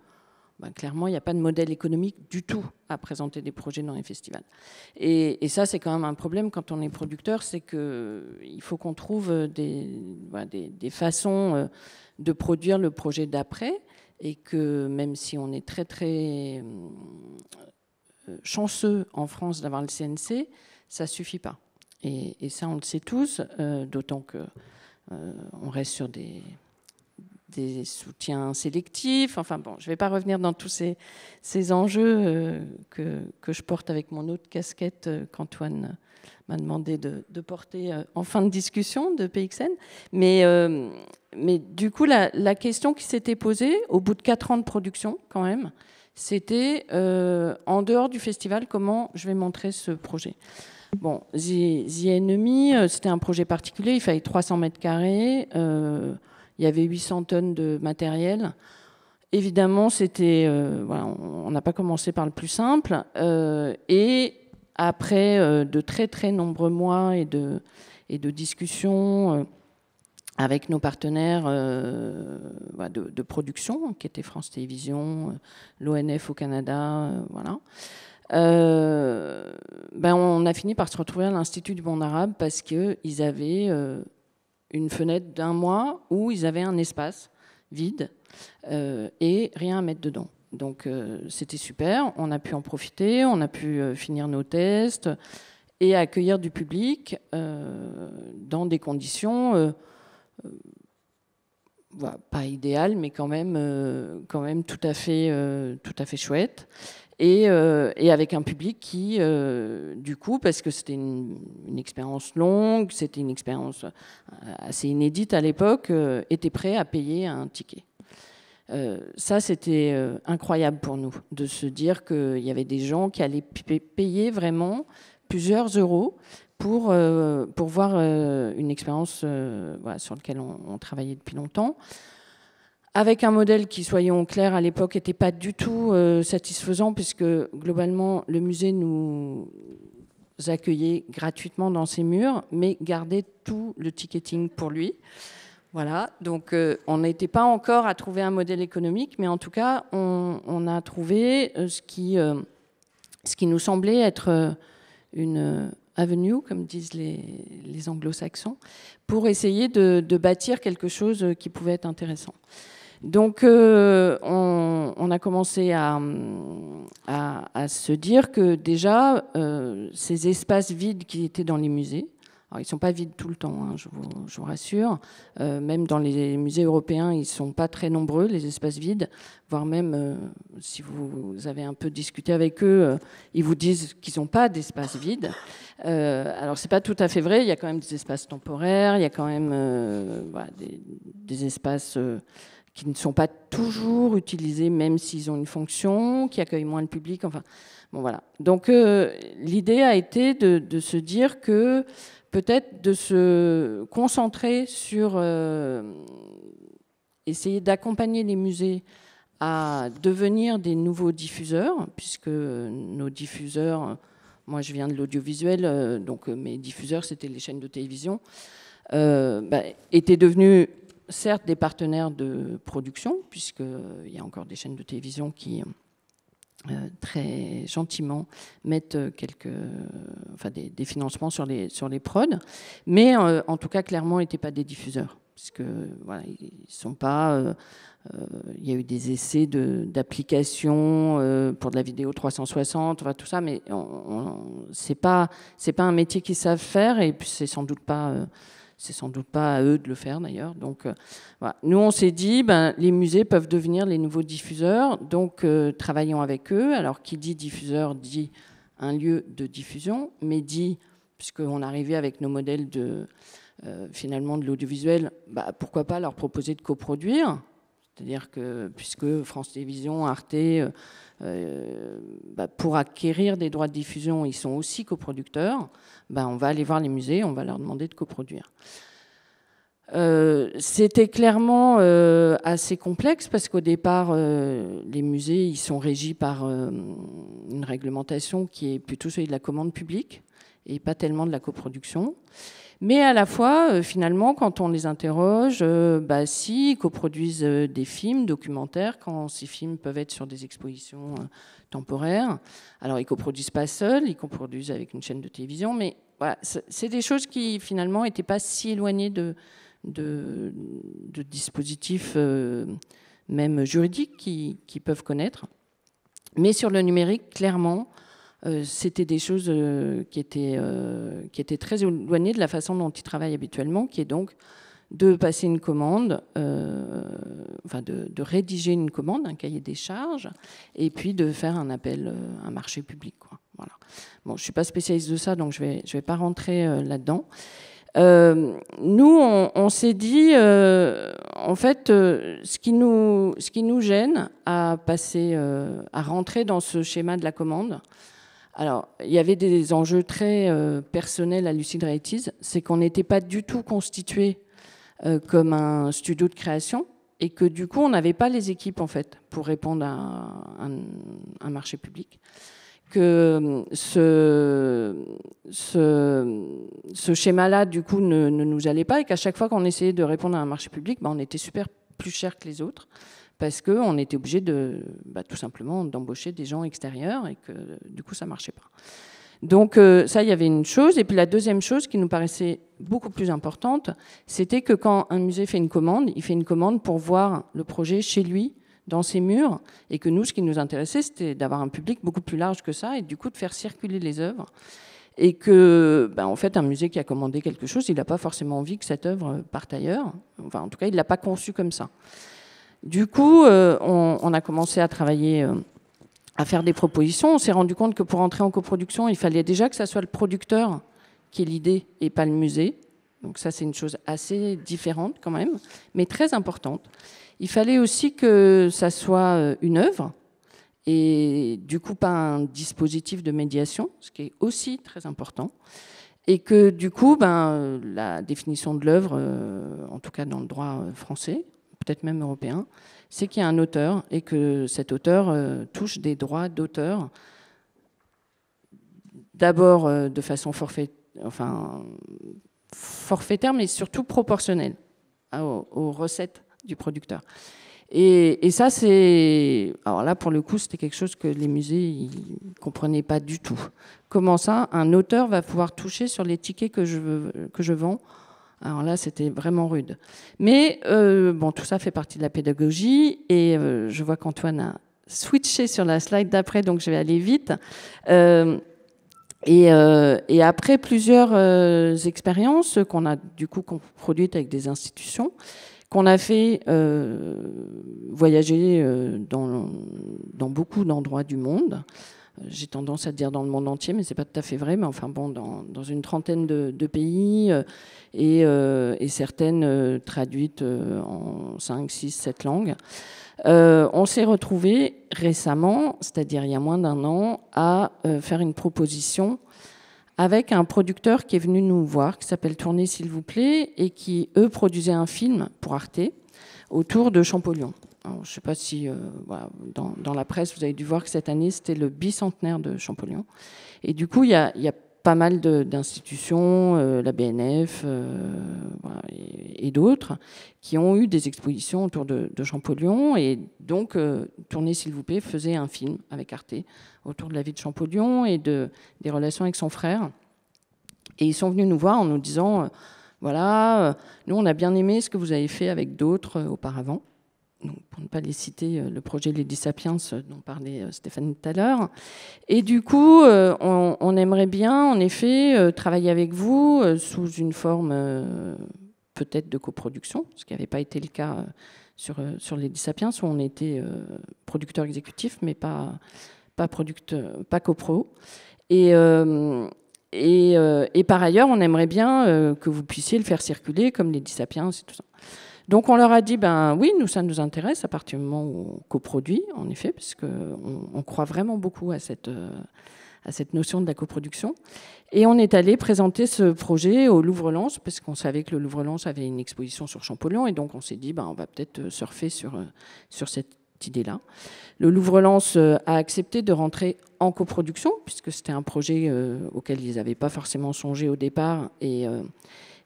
ben, clairement, il n'y a pas de modèle économique du tout à présenter des projets dans les festivals. Et, ça, c'est quand même un problème quand on est producteur, c'est qu'il faut qu'on trouve des, des, façons euh, de produire le projet d'après, et que même si on est très très euh, chanceux en France d'avoir le CNC, ça suffit pas. Et, ça, on le sait tous, euh, d'autant que on reste sur des des soutiens sélectifs. Enfin bon, je ne vais pas revenir dans tous ces, enjeux euh, que, je porte avec mon autre casquette euh, qu'Antoine m'a demandé de, porter euh, en fin de discussion de PXN. Mais, mais du coup, la, question qui s'était posée au bout de quatre ans de production, quand même, c'était en dehors du festival, comment je vais montrer ce projet Bon, The, c'était un projet particulier, il fallait 300 mètres carrés. Il y avait 800 tonnes de matériel. Évidemment, c'était, euh, on n'a pas commencé par le plus simple. Euh, et après euh, de très très nombreux mois et de, discussions avec nos partenaires de, production, qui étaient France Télévisions, l'ONF au Canada, voilà. ben on a fini par se retrouver à l'Institut du Monde Arabe parce qu'ils avaient une fenêtre d'un mois où ils avaient un espace vide euh, et rien à mettre dedans. Donc euh, c'était super, on a pu en profiter, on a pu euh, finir nos tests et accueillir du public dans des conditions pas idéales, mais quand même, quand même tout à fait, tout à fait chouettes. Euh, et, avec un public qui, euh, du coup, parce que c'était une, expérience longue, c'était une expérience euh, assez inédite à l'époque, était prêt à payer un ticket. ça, c'était incroyable pour nous de se dire qu'il y avait des gens qui allaient payer vraiment plusieurs euros pour, pour voir une expérience sur laquelle on travaillait depuis longtemps avec un modèle qui, soyons clairs, à l'époque n'était pas du tout euh, satisfaisant, puisque globalement, le musée nous accueillait gratuitement dans ses murs, mais gardait tout le ticketing pour lui. Voilà, donc euh, on n'était pas encore à trouver un modèle économique, mais en tout cas, on, a trouvé euh, ce qui, ce qui nous semblait être une avenue, comme disent les, anglo-saxons, pour essayer de, bâtir quelque chose qui pouvait être intéressant. Donc, euh, on, a commencé à, à, se dire que déjà, euh, ces espaces vides qui étaient dans les musées, alors ils ne sont pas vides tout le temps, hein, je, vous, rassure, euh, même dans les musées européens, ils ne sont pas très nombreux, les espaces vides, voire même, si vous avez un peu discuté avec eux, ils vous disent qu'ils n'ont pas d'espace vide. alors, ce n'est pas tout à fait vrai, il y a quand même des espaces temporaires, il y a quand même des, des, espaces qui ne sont pas toujours utilisés, même s'ils ont une fonction, qui accueillent moins le public. Enfin, bon voilà. Donc euh, l'idée a été de, se dire que peut-être de se concentrer sur euh, essayer d'accompagner les musées à devenir des nouveaux diffuseurs, puisque nos diffuseurs, moi je viens de l'audiovisuel, euh, donc mes diffuseurs c'était les chaînes de télévision, bah, étaient devenus certes des partenaires de production, puisqu'il y a encore des chaînes de télévision qui euh, très gentiment mettent quelques, des, financements sur les, sur les prods, mais euh, en tout cas clairement n'étaient pas des diffuseurs. Puisque, voilà, ils sont pas. Euh, il y a eu des essais d'applications pour de la vidéo 360, enfin, tout ça, mais ce n'est pas c'est pas un métier qu'ils savent faire et puis c'est sans doute pas c'est sans doute pas à eux de le faire d'ailleurs. Donc, euh, nous, on s'est dit, ben, les musées peuvent devenir les nouveaux diffuseurs, donc euh, travaillons avec eux. Alors, qui dit diffuseur dit un lieu de diffusion, mais dit, puisqu'on arrivait avec nos modèles de euh, finalement de l'audiovisuel, bah, pourquoi pas leur proposer de coproduire c'est-à-dire que puisque France Télévisions, Arte, euh, bah, pour acquérir des droits de diffusion, ils sont aussi coproducteurs, bah, on va aller voir les musées, on va leur demander de coproduire. Euh, c'était clairement euh, assez complexe parce qu'au départ, les musées ils sont régis par une réglementation qui est plutôt celle de la commande publique et pas tellement de la coproduction. Mais à la fois, euh, finalement, quand on les interroge, euh, bah, si, ils coproduisent euh, des films, documentaires, quand ces films peuvent être sur des expositions temporaires. Alors, ils coproduisent pas seuls, ils coproduisent avec une chaîne de télévision, mais voilà, c'est des choses qui, finalement, n'étaient pas si éloignées de, dispositifs, même juridiques, qu'ils peuvent connaître. Mais sur le numérique, clairement, euh, c'était des choses euh, qui, étaient, euh, qui étaient très éloignées de la façon dont ils travaillent habituellement, qui est donc de passer une commande, enfin de, rédiger une commande, un cahier des charges, et puis de faire un appel, un marché public. Je Voilà. Bon, je suis pas spécialiste de ça, donc je vais, je vais pas rentrer là-dedans. nous, on, on s'est dit, en fait, ce, qui nous, ce qui nous gêne à passer, à rentrer dans ce schéma de la commande, alors, il y avait des enjeux très euh, personnels à Lucid Reitis, c'est qu'on n'était pas du tout constitué euh, comme un studio de création et que du coup, on n'avait pas les équipes en fait pour répondre à un, marché public. Que euh, ce, schéma-là, du coup, ne, nous allait pas et qu'à chaque fois qu'on essayait de répondre à un marché public, bah, on était super plus cher que les autres parce qu'on était obligé de, bah, tout simplement d'embaucher des gens extérieurs et que du coup ça marchait pas. Donc euh, ça, il y avait une chose. Et puis la deuxième chose qui nous paraissait beaucoup plus importante, c'était que quand un musée fait une commande, il fait une commande pour voir le projet chez lui, dans ses murs, et que nous, ce qui nous intéressait, c'était d'avoir un public beaucoup plus large que ça, et du coup de faire circuler les œuvres. Et que, bah, en fait, un musée qui a commandé quelque chose, il n'a pas forcément envie que cette œuvre parte ailleurs. Enfin, en tout cas, il ne l'a pas conçue comme ça. Du coup, euh, on, a commencé à travailler euh, à faire des propositions. On s'est rendu compte que pour entrer en coproduction, il fallait déjà que ça soit le producteur qui ait l'idée et pas le musée. Donc ça, c'est une chose assez différente quand même, mais très importante. Il fallait aussi que ça soit euh, une œuvre et du coup pas un dispositif de médiation, ce qui est aussi très important. Et que du coup, ben, la définition de l'œuvre, en tout cas dans le droit français, peut-être même européen, c'est qu'il y a un auteur et que cet auteur euh, touche des droits d'auteur, d'abord euh, de façon forfait, enfin, forfaitaire, mais surtout proportionnelle aux, recettes du producteur. Et, ça, c'est. Alors là, pour le coup, c'était quelque chose que les musées ne comprenaient pas du tout. Comment ça, un auteur va pouvoir toucher sur les tickets que je, que je vends alors là, c'était vraiment rude. Mais euh, bon, tout ça fait partie de la pédagogie et euh, je vois qu'Antoine a switché sur la slide d'après, donc je vais aller vite. Euh, et, après plusieurs expériences qu'on a du coup produites avec des institutions, qu'on a fait voyager dans beaucoup d'endroits du monde, j'ai tendance à dire dans le monde entier, mais c'est pas tout à fait vrai, mais enfin bon, dans, une trentaine de, pays euh, euh, et, certaines euh, traduites en 5, 6, 7 langues. on s'est retrouvé récemment, c'est-à-dire il y a moins d'un an, à faire une proposition avec un producteur qui est venu nous voir, qui s'appelle Tournez s'il vous plaît, et qui, eux, produisaient un film pour Arte autour de Champollion je ne sais pas si euh, dans, la presse, vous avez dû voir que cette année, c'était le bicentenaire de Champollion. Et du coup, il y a, pas mal d'institutions, euh, la BNF euh, et, d'autres, qui ont eu des expositions autour de, Champollion. Et donc, Tournez, s'il vous plaît, faisait un film avec Arte autour de la vie de Champollion et de, des relations avec son frère. Et ils sont venus nous voir en nous disant, voilà, nous, on a bien aimé ce que vous avez fait avec d'autres auparavant pour ne pas les citer, euh, le projet Lady Sapiens euh, dont parlait euh, Stéphanie tout à l'heure. Et du coup, on, aimerait bien, en effet, travailler avec vous sous une forme peut-être de coproduction, ce qui n'avait pas été le cas sur, sur Lady Sapiens, où on était producteur exécutif, mais pas, pas, product, pas copro. Et, et, et, par ailleurs, on aimerait bien que vous puissiez le faire circuler comme Les Sapiens et tout ça. Donc on leur a dit, ben oui, nous ça nous intéresse à partir du moment où on coproduit, en effet, puisque on, croit vraiment beaucoup à cette euh, à cette notion de la coproduction. Et on est allé présenter ce projet au Louvre-Lens, parce qu'on savait que le Louvre-Lens avait une exposition sur Champollion, et donc on s'est dit, ben, on va peut-être euh, surfer sur, euh, sur cette idée-là. Le Louvre-Lens a accepté de rentrer en coproduction, puisque c'était un projet auquel ils n'avaient pas forcément songé au départ, et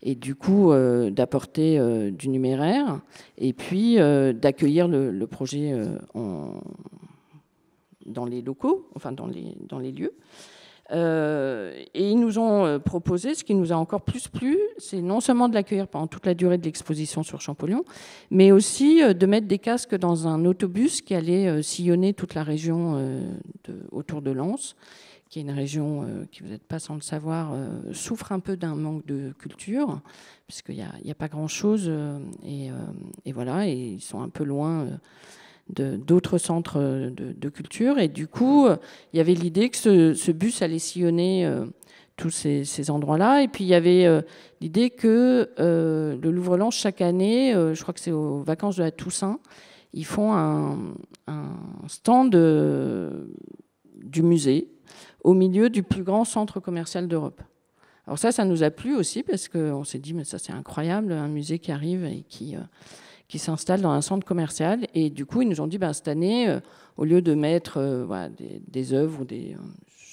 et du coup euh, d'apporter euh, du numéraire et puis euh, d'accueillir le, projet dans les locaux, enfin dans les, dans les lieux. et ils nous ont proposé, ce qui nous a encore plus plu, c'est non seulement de l'accueillir pendant toute la durée de l'exposition sur Champollion, mais aussi de mettre des casques dans un autobus qui allait sillonner toute la région de, autour de Lens qui est une région euh, qui, vous n'êtes pas sans le savoir, euh, souffre un peu d'un manque de culture, puisqu'il n'y a, pas grand-chose. Euh, et, voilà, et ils sont un peu loin d'autres centres de, culture. Et du coup, il y avait l'idée que ce, bus allait sillonner tous ces, endroits-là. Et puis, il y avait l'idée que le Louvre-Lange, chaque année, je crois que c'est aux vacances de la Toussaint, ils font un stand du musée au milieu du plus grand centre commercial d'Europe. Alors ça, ça nous a plu aussi parce qu'on s'est dit, mais ça c'est incroyable, un musée qui arrive et qui, euh, qui s'installe dans un centre commercial. Et du coup, ils nous ont dit, ben, cette année, euh, au lieu de mettre euh, des, œuvres ou des... je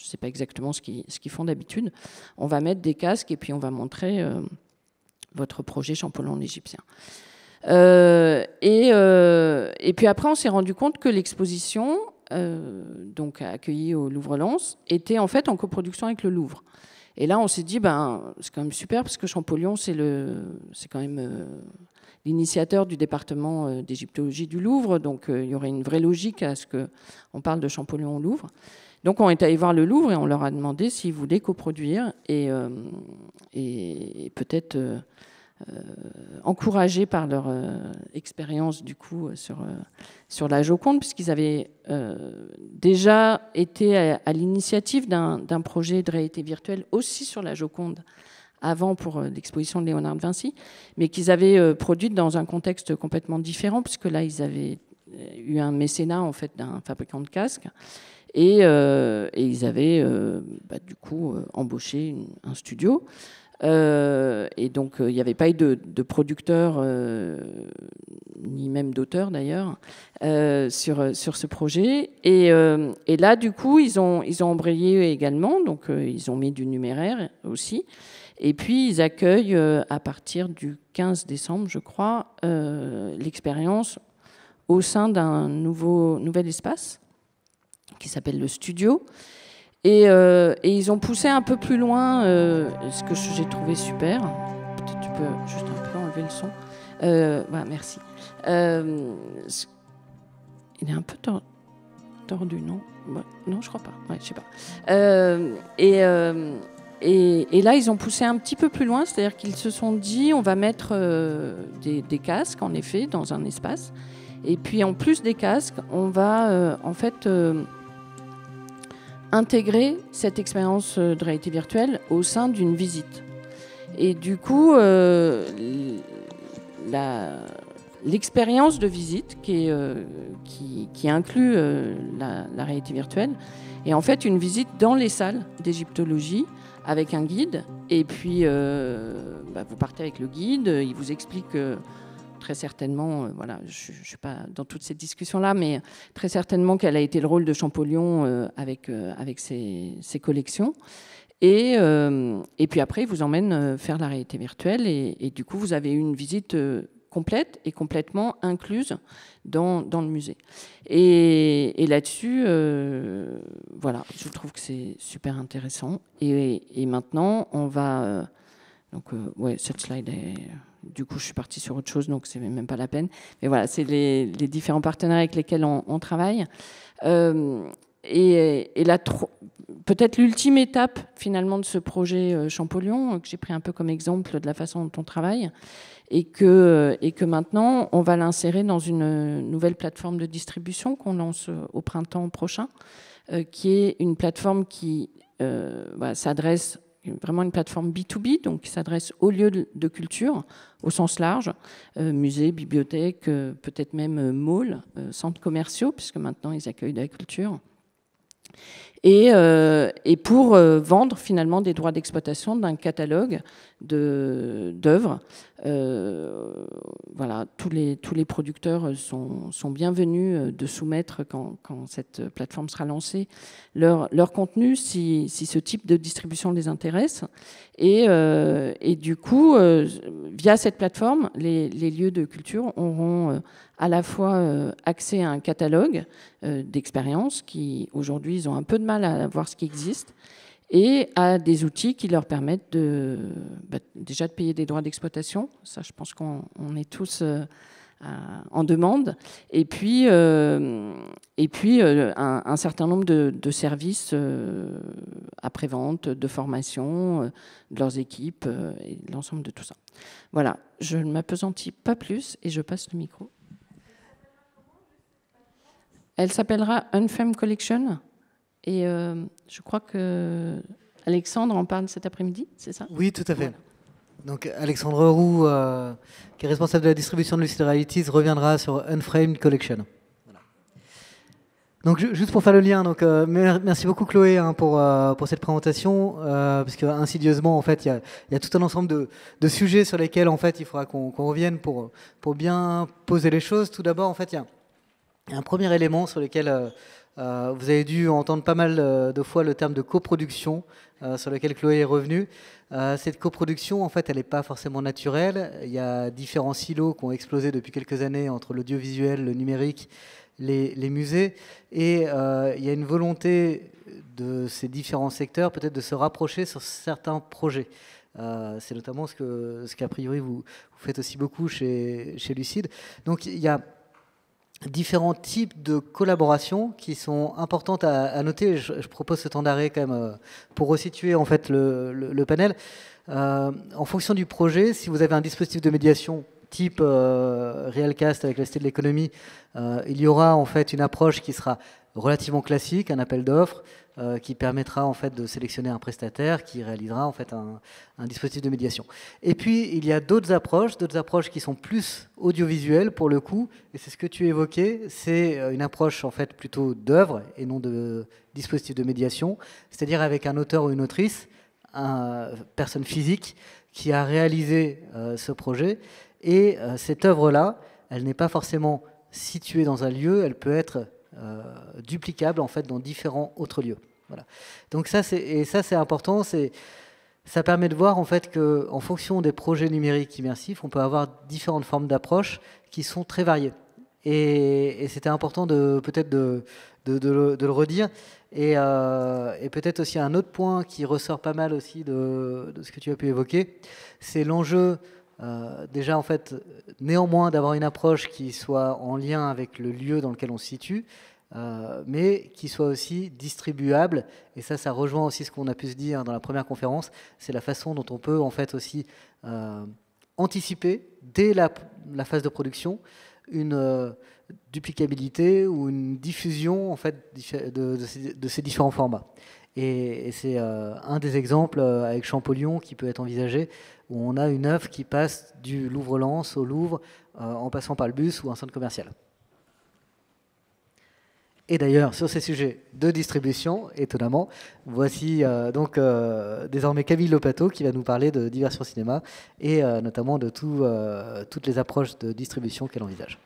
ne sais pas exactement ce qu'ils, ce qu'ils font d'habitude, on va mettre des casques et puis on va montrer votre projet Champollon égyptien et, et puis après, on s'est rendu compte que l'exposition, euh, donc accueilli au Louvre-Lens, était en fait en coproduction avec le Louvre. Et là, on s'est dit, ben, c'est quand même super, parce que Champollion, c'est, le, c'est quand même euh, l'initiateur du département euh, d'égyptologie du Louvre, donc il y aurait une vraie logique à ce qu'on parle de Champollion au Louvre. Donc on est allé voir le Louvre et on leur a demandé s'ils voulaient coproduire et, et peut-être euh, encouragés par leur euh, expérience du coup sur, euh, sur la Joconde, puisqu'ils avaient déjà été à, l'initiative d'un projet de réalité virtuelle aussi sur la Joconde avant pour l'exposition de Léonard Vinci, mais qu'ils avaient produit dans un contexte complètement différent, puisque là, ils avaient eu un mécénat en fait d'un fabricant de casques, et, ils avaient bah, du coup embauché un studio euh, et donc, euh, il n'y avait pas eu de, de producteur, euh, ni même d'auteur d'ailleurs, sur, sur ce projet. Et, et, là, du coup, ils ont, ils ont embrayé également, donc ils ont mis du numéraire aussi. Et puis, ils accueillent à partir du 15 décembre, je crois, l'expérience au sein d'un nouveau, nouvel espace qui s'appelle le studio, euh, et, ils ont poussé un peu plus loin, euh, ce que j'ai trouvé super. Peut-être tu peux juste un peu enlever le son. Euh, merci. Euh, il est un peu tordu, non Non, je crois pas. Ouais, je sais pas. Et, et, là, ils ont poussé un petit peu plus loin, c'est-à-dire qu'ils se sont dit, on va mettre des, des, casques, en effet, dans un espace. Et puis, en plus des casques, on va en fait intégrer cette expérience euh, de réalité virtuelle au sein d'une visite. Et du coup, euh, l'expérience de visite qui, euh, qui, inclut la, réalité virtuelle est en fait une visite dans les salles d'égyptologie avec un guide. Et puis, bah, vous partez avec le guide, il vous explique très certainement, euh, voilà, je ne suis pas dans toutes ces discussions là mais très certainement qu'elle a été le rôle de Champollion euh, avec, euh, avec ses, collections. Et, puis après, il vous emmène faire la réalité virtuelle. Et, du coup, vous avez une visite complète et complètement incluse dans, le musée. Et, là-dessus, voilà, je trouve que c'est super intéressant. Et, maintenant, on va. donc, ouais, cette slide est du coup, je suis partie sur autre chose, donc c'est même pas la peine. Mais voilà, c'est les, différents partenaires avec lesquels on, travaille. Euh, et, peut-être l'ultime étape finalement de ce projet euh, Champollion, euh, que j'ai pris un peu comme exemple de la façon dont on travaille, et que, et que maintenant on va l'insérer dans une nouvelle plateforme de distribution qu'on lance au printemps prochain, qui est une plateforme qui euh, s'adresse vraiment une plateforme B2B, donc qui s'adresse aux lieux de culture au sens large, euh, musées, bibliothèques, euh, peut-être même euh, malls, centres commerciaux, puisque maintenant ils accueillent de la culture. Euh, et, pour euh, vendre finalement des droits d'exploitation d'un catalogue d'œuvres. Euh, voilà, tous les, tous les producteurs sont, sont bienvenus de soumettre, quand, quand, cette plateforme sera lancée, leur, leur contenu si, si, ce type de distribution les intéresse. Et, et du coup, via cette plateforme, les, les, lieux de culture auront à la fois euh, accès à un catalogue euh, d'expériences qui aujourd'hui ils ont un peu de mal à voir ce qui existe et à des outils qui leur permettent de, bah, déjà de payer des droits d'exploitation. Ça, je pense qu'on est tous euh, en demande. Et puis, et puis un, certain nombre de, de services après-vente, de formation, de leurs équipes et l'ensemble de tout ça. Voilà, je ne m'apesantis pas plus et je passe le micro. Elle s'appellera Unframed Collection. Et euh, je crois que Alexandre en parle cet après-midi, c'est ça Oui, tout à fait. Donc Alexandre Roux, euh, qui est responsable de la distribution de Lucid reviendra sur Unframed Collection. Donc juste pour faire le lien, donc euh, merci beaucoup Chloé hein, pour pour cette présentation, parce que insidieusement en fait il y a, tout un ensemble de, sujets sur lesquels en fait il faudra qu'on revienne pour pour bien poser les choses. Tout d'abord en fait il un premier élément sur lequel euh, euh, vous avez dû entendre pas mal euh, de fois le terme de coproduction sur lequel Chloé est revenue. cette coproduction, en fait, elle n'est pas forcément naturelle. Il y a différents silos qui ont explosé depuis quelques années entre l'audiovisuel, le numérique, les, musées. Et il y a une volonté de ces différents secteurs peut-être de se rapprocher sur certains projets. C'est notamment ce qu'a ce priori vous, faites aussi beaucoup chez, chez Lucide. Donc il y a différents types de collaborations qui sont importantes à, noter. Je, propose ce temps d'arrêt quand même euh, pour resituer en fait le, panel. Euh, en fonction du projet, si vous avez un dispositif de médiation type euh, Realcast avec la Cité de l'économie, euh, il y aura en fait une approche qui sera relativement classique, un appel d'offres euh, qui permettra en fait de sélectionner un prestataire qui réalisera en fait un, dispositif de médiation. Et puis il y a d'autres approches, d'autres approches qui sont plus audiovisuelles pour le coup, et c'est ce que tu évoquais, c'est une approche en fait plutôt d'œuvre et non de dispositif de médiation, c'est-à-dire avec un auteur ou une autrice, une personne physique qui a réalisé ce projet et euh, cette œuvre-là, elle n'est pas forcément située dans un lieu, elle peut être euh, duplicable en fait dans différents autres lieux. Voilà. Donc ça, c'est, et ça c'est important, c'est, ça permet de voir en fait que, en fonction des projets numériques immersifs, on peut avoir différentes formes d'approche qui sont très variées. Et, c'était important de peut-être de, le, redire. Euh, et, peut-être aussi un autre point qui ressort pas mal aussi de, ce que tu as pu évoquer, c'est l'enjeu euh, déjà, en fait, néanmoins, d'avoir une approche qui soit en lien avec le lieu dans lequel on se situe, euh, mais qui soit aussi distribuable. Et ça, ça rejoint aussi ce qu'on a pu se dire dans la première conférence. C'est la façon dont on peut, en fait, aussi euh, anticiper dès la, phase de production une duplicabilité ou une diffusion, en fait, de ces différents formats. Et, c'est un des exemples avec Champollion qui peut être envisagé où on a une œuvre qui passe du Louvre-Lens au Louvre euh, en passant par le bus ou un centre commercial. Et d'ailleurs, sur ces sujets de distribution, étonnamment, voici euh, donc euh, désormais Camille Lopato qui va nous parler de Diversion Cinéma et notamment de toutes les approches de distribution qu'elle envisage.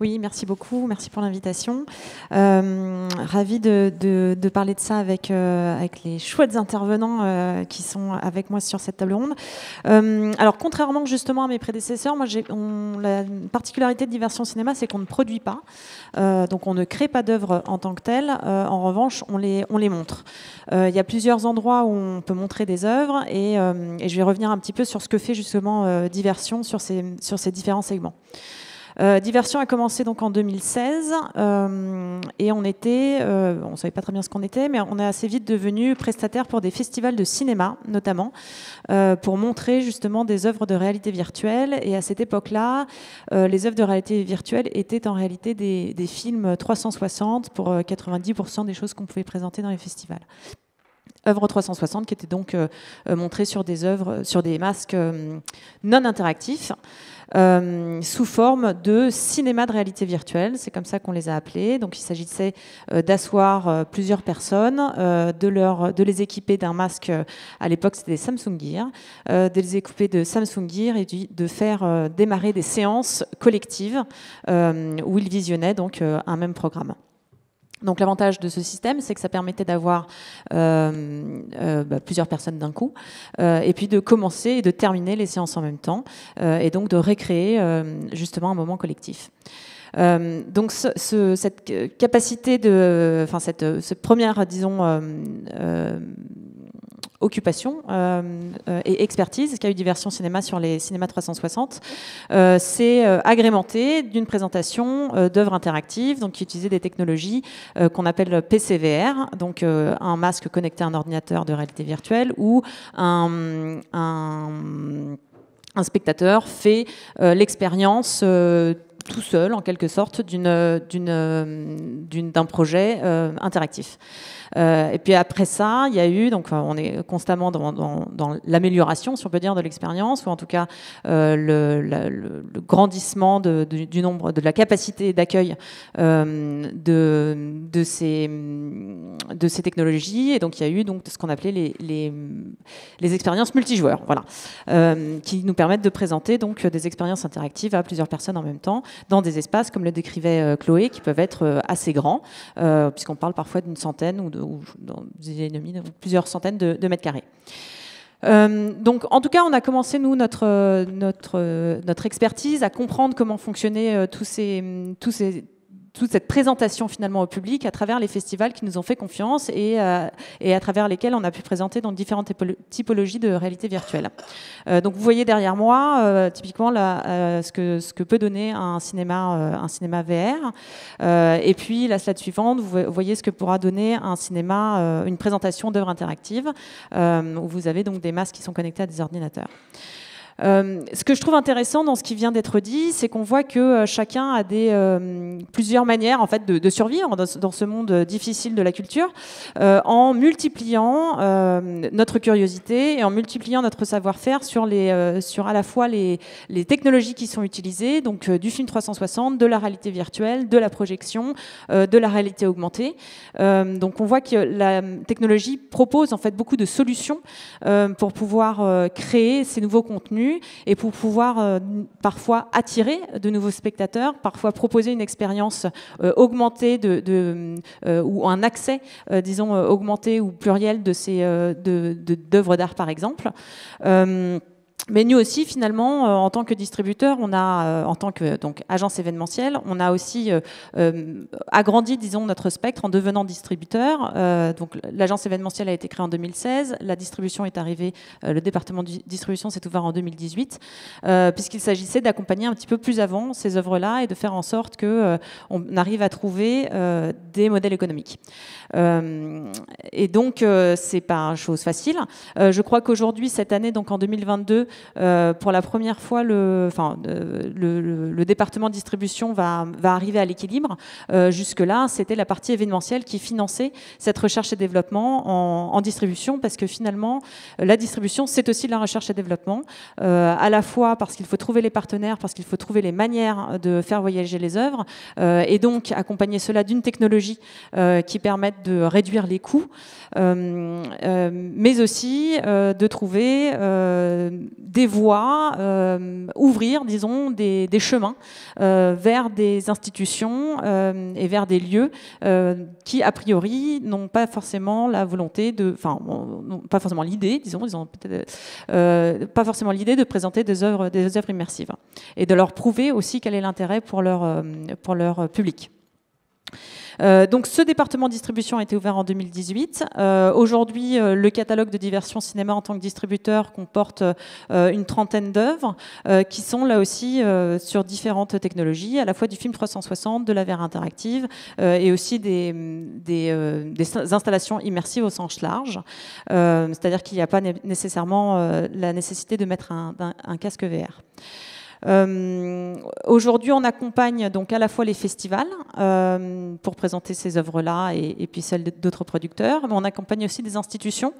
Oui, merci beaucoup, merci pour l'invitation. Euh, Ravi de, parler de ça avec, euh, les chouettes intervenants euh, qui sont avec moi sur cette table ronde. Euh, alors, contrairement justement à mes prédécesseurs, moi, la particularité de Diversion Cinéma, c'est qu'on ne produit pas, donc on ne crée pas d'œuvres en tant que telles. en revanche, on les, montre. Il y a plusieurs endroits où on peut montrer des œuvres et, je vais revenir un petit peu sur ce que fait justement Diversion sur ces différents segments. Euh, Diversion a commencé donc en 2016 euh, et on était, on euh, on savait pas très bien ce qu'on était, mais on est assez vite devenu prestataire pour des festivals de cinéma notamment pour montrer justement des œuvres de réalité virtuelle. Et à cette époque-là, les œuvres de réalité virtuelle étaient en réalité des, films 360 pour 90% des choses qu'on pouvait présenter dans les festivals œuvre 360 qui était donc montrées sur des œuvres, sur des masques non interactifs. Euh, sous forme de cinéma de réalité virtuelle. C'est comme ça qu'on les a appelés. Donc il s'agissait euh, d'asseoir euh, plusieurs personnes, de, les équiper d'un masque, à l'époque c'était des Samsung Gear, de les équiper de Samsung Gear et de faire démarrer des séances collectives où ils visionnaient donc un même programme. Donc l'avantage de ce système, c'est que ça permettait d'avoir euh, euh, bah, plusieurs personnes d'un coup, euh, et puis de commencer et de terminer les séances en même temps, et donc de récréer justement un moment collectif. donc cette capacité de, enfin cette, première, disons, occupation euh, euh, et expertise, ce y a eu Diversion Cinéma sur les cinémas 360, euh, c'est agrémenté d'une présentation d'œuvres interactives, donc qui utilisait des technologies qu'on appelle PCVR, donc un masque connecté à un ordinateur de réalité virtuelle où un, spectateur fait l'expérience tout seul, en quelque sorte, d'un projet interactif. Euh, et puis après ça, il y a eu, donc euh, on est constamment dans, l'amélioration, si on peut dire, de l'expérience, ou en tout cas euh, le, grandissement de, du nombre, de la capacité d'accueil de, ces, de ces technologies. Et donc il y a eu donc, ce qu'on appelait les, les, expériences multijoueurs, voilà, qui nous permettent de présenter donc, des expériences interactives à plusieurs personnes en même temps, dans des espaces, comme le décrivait Chloé, qui peuvent être assez grands, puisqu'on parle parfois d'une centaine ou ou dans plusieurs centaines de, mètres carrés. Euh, donc, en tout cas, on a commencé nous notre euh, notre euh, notre expertise à comprendre comment fonctionnaient tous ces tous ces toute cette présentation finalement au public à travers les festivals qui nous ont fait confiance et, euh, et à travers lesquels on a pu présenter donc différentes typologies de réalité virtuelle. Euh, donc vous voyez derrière moi euh, typiquement ce, que, ce que peut donner un cinéma, un cinéma VR. et puis la slide suivante, vous voyez ce que pourra donner un cinéma, une présentation d'œuvres interactives où vous avez donc des masques qui sont connectés à des ordinateurs. Euh, ce que je trouve intéressant dans ce qui vient d'être dit, c'est qu'on voit que euh, chacun a des, euh, plusieurs manières en fait, de, survivre dans, ce monde difficile de la culture, en multipliant notre curiosité et en multipliant notre savoir-faire sur, les, sur à la fois les, les, technologies qui sont utilisées, donc du film 360, de la réalité virtuelle, de la projection, de la réalité augmentée. donc on voit que la technologie propose en fait beaucoup de solutions pour pouvoir créer ces nouveaux contenus et pour pouvoir euh, parfois attirer de nouveaux spectateurs, parfois proposer une expérience euh, augmentée de, euh, ou un accès, disons, augmenté ou pluriel de ces d'œuvres d'art par exemple. Mais nous aussi, finalement, euh, en tant que distributeur, on a, euh, en tant que donc agence événementielle, on a aussi euh, agrandi, disons, notre spectre en devenant distributeur. donc, l'agence événementielle a été créée en 2016, la distribution est arrivée, le département de distribution s'est ouvert en 2018, puisqu'il s'agissait d'accompagner un petit peu plus avant ces œuvres-là et de faire en sorte que on arrive à trouver des modèles économiques. et donc, c'est pas une chose facile. je crois qu'aujourd'hui, cette année, donc en 2022, euh, pour la première fois, le, enfin, euh, de département distribution va, arriver à l'équilibre. Euh, jusque-là, c'était la partie événementielle qui finançait cette recherche et développement en, en distribution, parce que finalement, la distribution, c'est aussi de la recherche et développement, à la fois parce qu'il faut trouver les partenaires, parce qu'il faut trouver les manières de faire voyager les œuvres, et donc accompagner cela d'une technologie qui permette de réduire les coûts, mais aussi de trouver des voies, euh, ouvrir, disons, des, chemins euh, vers des institutions euh, et vers des lieux qui, a priori, n'ont pas forcément la volonté de, enfin, pas forcément l'idée, disons, ils peut-être pas forcément l'idée de présenter des œuvres, des œuvres immersives et de leur prouver aussi quel est l'intérêt pour leur, pour leur public. Euh, donc ce département distribution a été ouvert en 2018. Euh, aujourd'hui, euh, le catalogue de Diversion Cinéma en tant que distributeur comporte une trentaine d'œuvres qui sont là aussi sur différentes technologies, à la fois du film 360, de la VR interactive et aussi des, installations immersives au sens large. C'est-à-dire qu'il n'y a pas nécessairement la nécessité de mettre un casque VR. Euh, aujourd'hui, on accompagne donc à la fois les festivals euh, pour présenter ces œuvres-là et, puis celles d'autres producteurs, mais on accompagne aussi des institutions,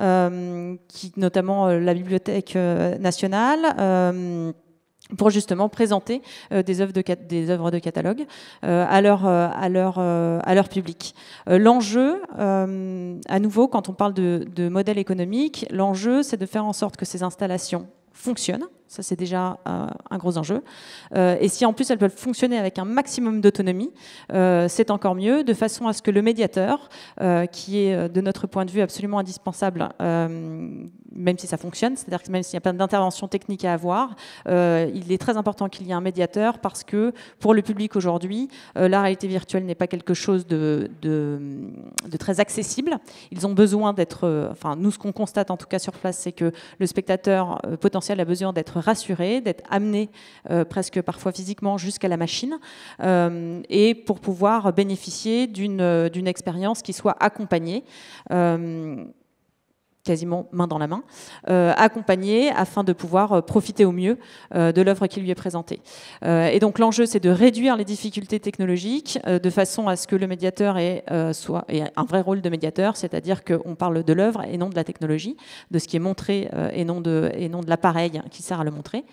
euh, qui, notamment la Bibliothèque nationale pour justement présenter des, œuvres de, des catalogue à, leur, public. l'enjeu, à nouveau, quand on parle de, de modèle économique, l'enjeu, c'est de faire en sorte que ces installations fonctionnent, ça, c'est déjà euh, un gros enjeu. Euh, et si en plus elles peuvent fonctionner avec un maximum d'autonomie, euh, c'est encore mieux, de façon à ce que le médiateur, qui est de notre point de vue absolument indispensable, même si ça fonctionne, c'est-à-dire que même s'il y a pas d'intervention technique à avoir, il est très important qu'il y ait un médiateur parce que pour le public aujourd'hui, la réalité virtuelle n'est pas quelque chose de, de, très accessible. Ils ont besoin d'être, enfin nous ce qu'on constate en tout cas sur place, c'est que le spectateur potentiel a besoin d'être rassuré, d'être amené euh, presque parfois physiquement jusqu'à la machine euh, et pour pouvoir bénéficier d'une euh, expérience qui soit accompagnée quasiment main dans la main, euh, accompagné afin de pouvoir euh, profiter au mieux euh, de l'œuvre qui lui est présentée. et donc l'enjeu, c'est de réduire les difficultés technologiques de façon à ce que le médiateur ait, soit, un vrai rôle de médiateur, c'est-à-dire qu'on parle de l'œuvre et non de la technologie, de ce qui est montré et non de, et non de l'appareil qui sert à le montrer.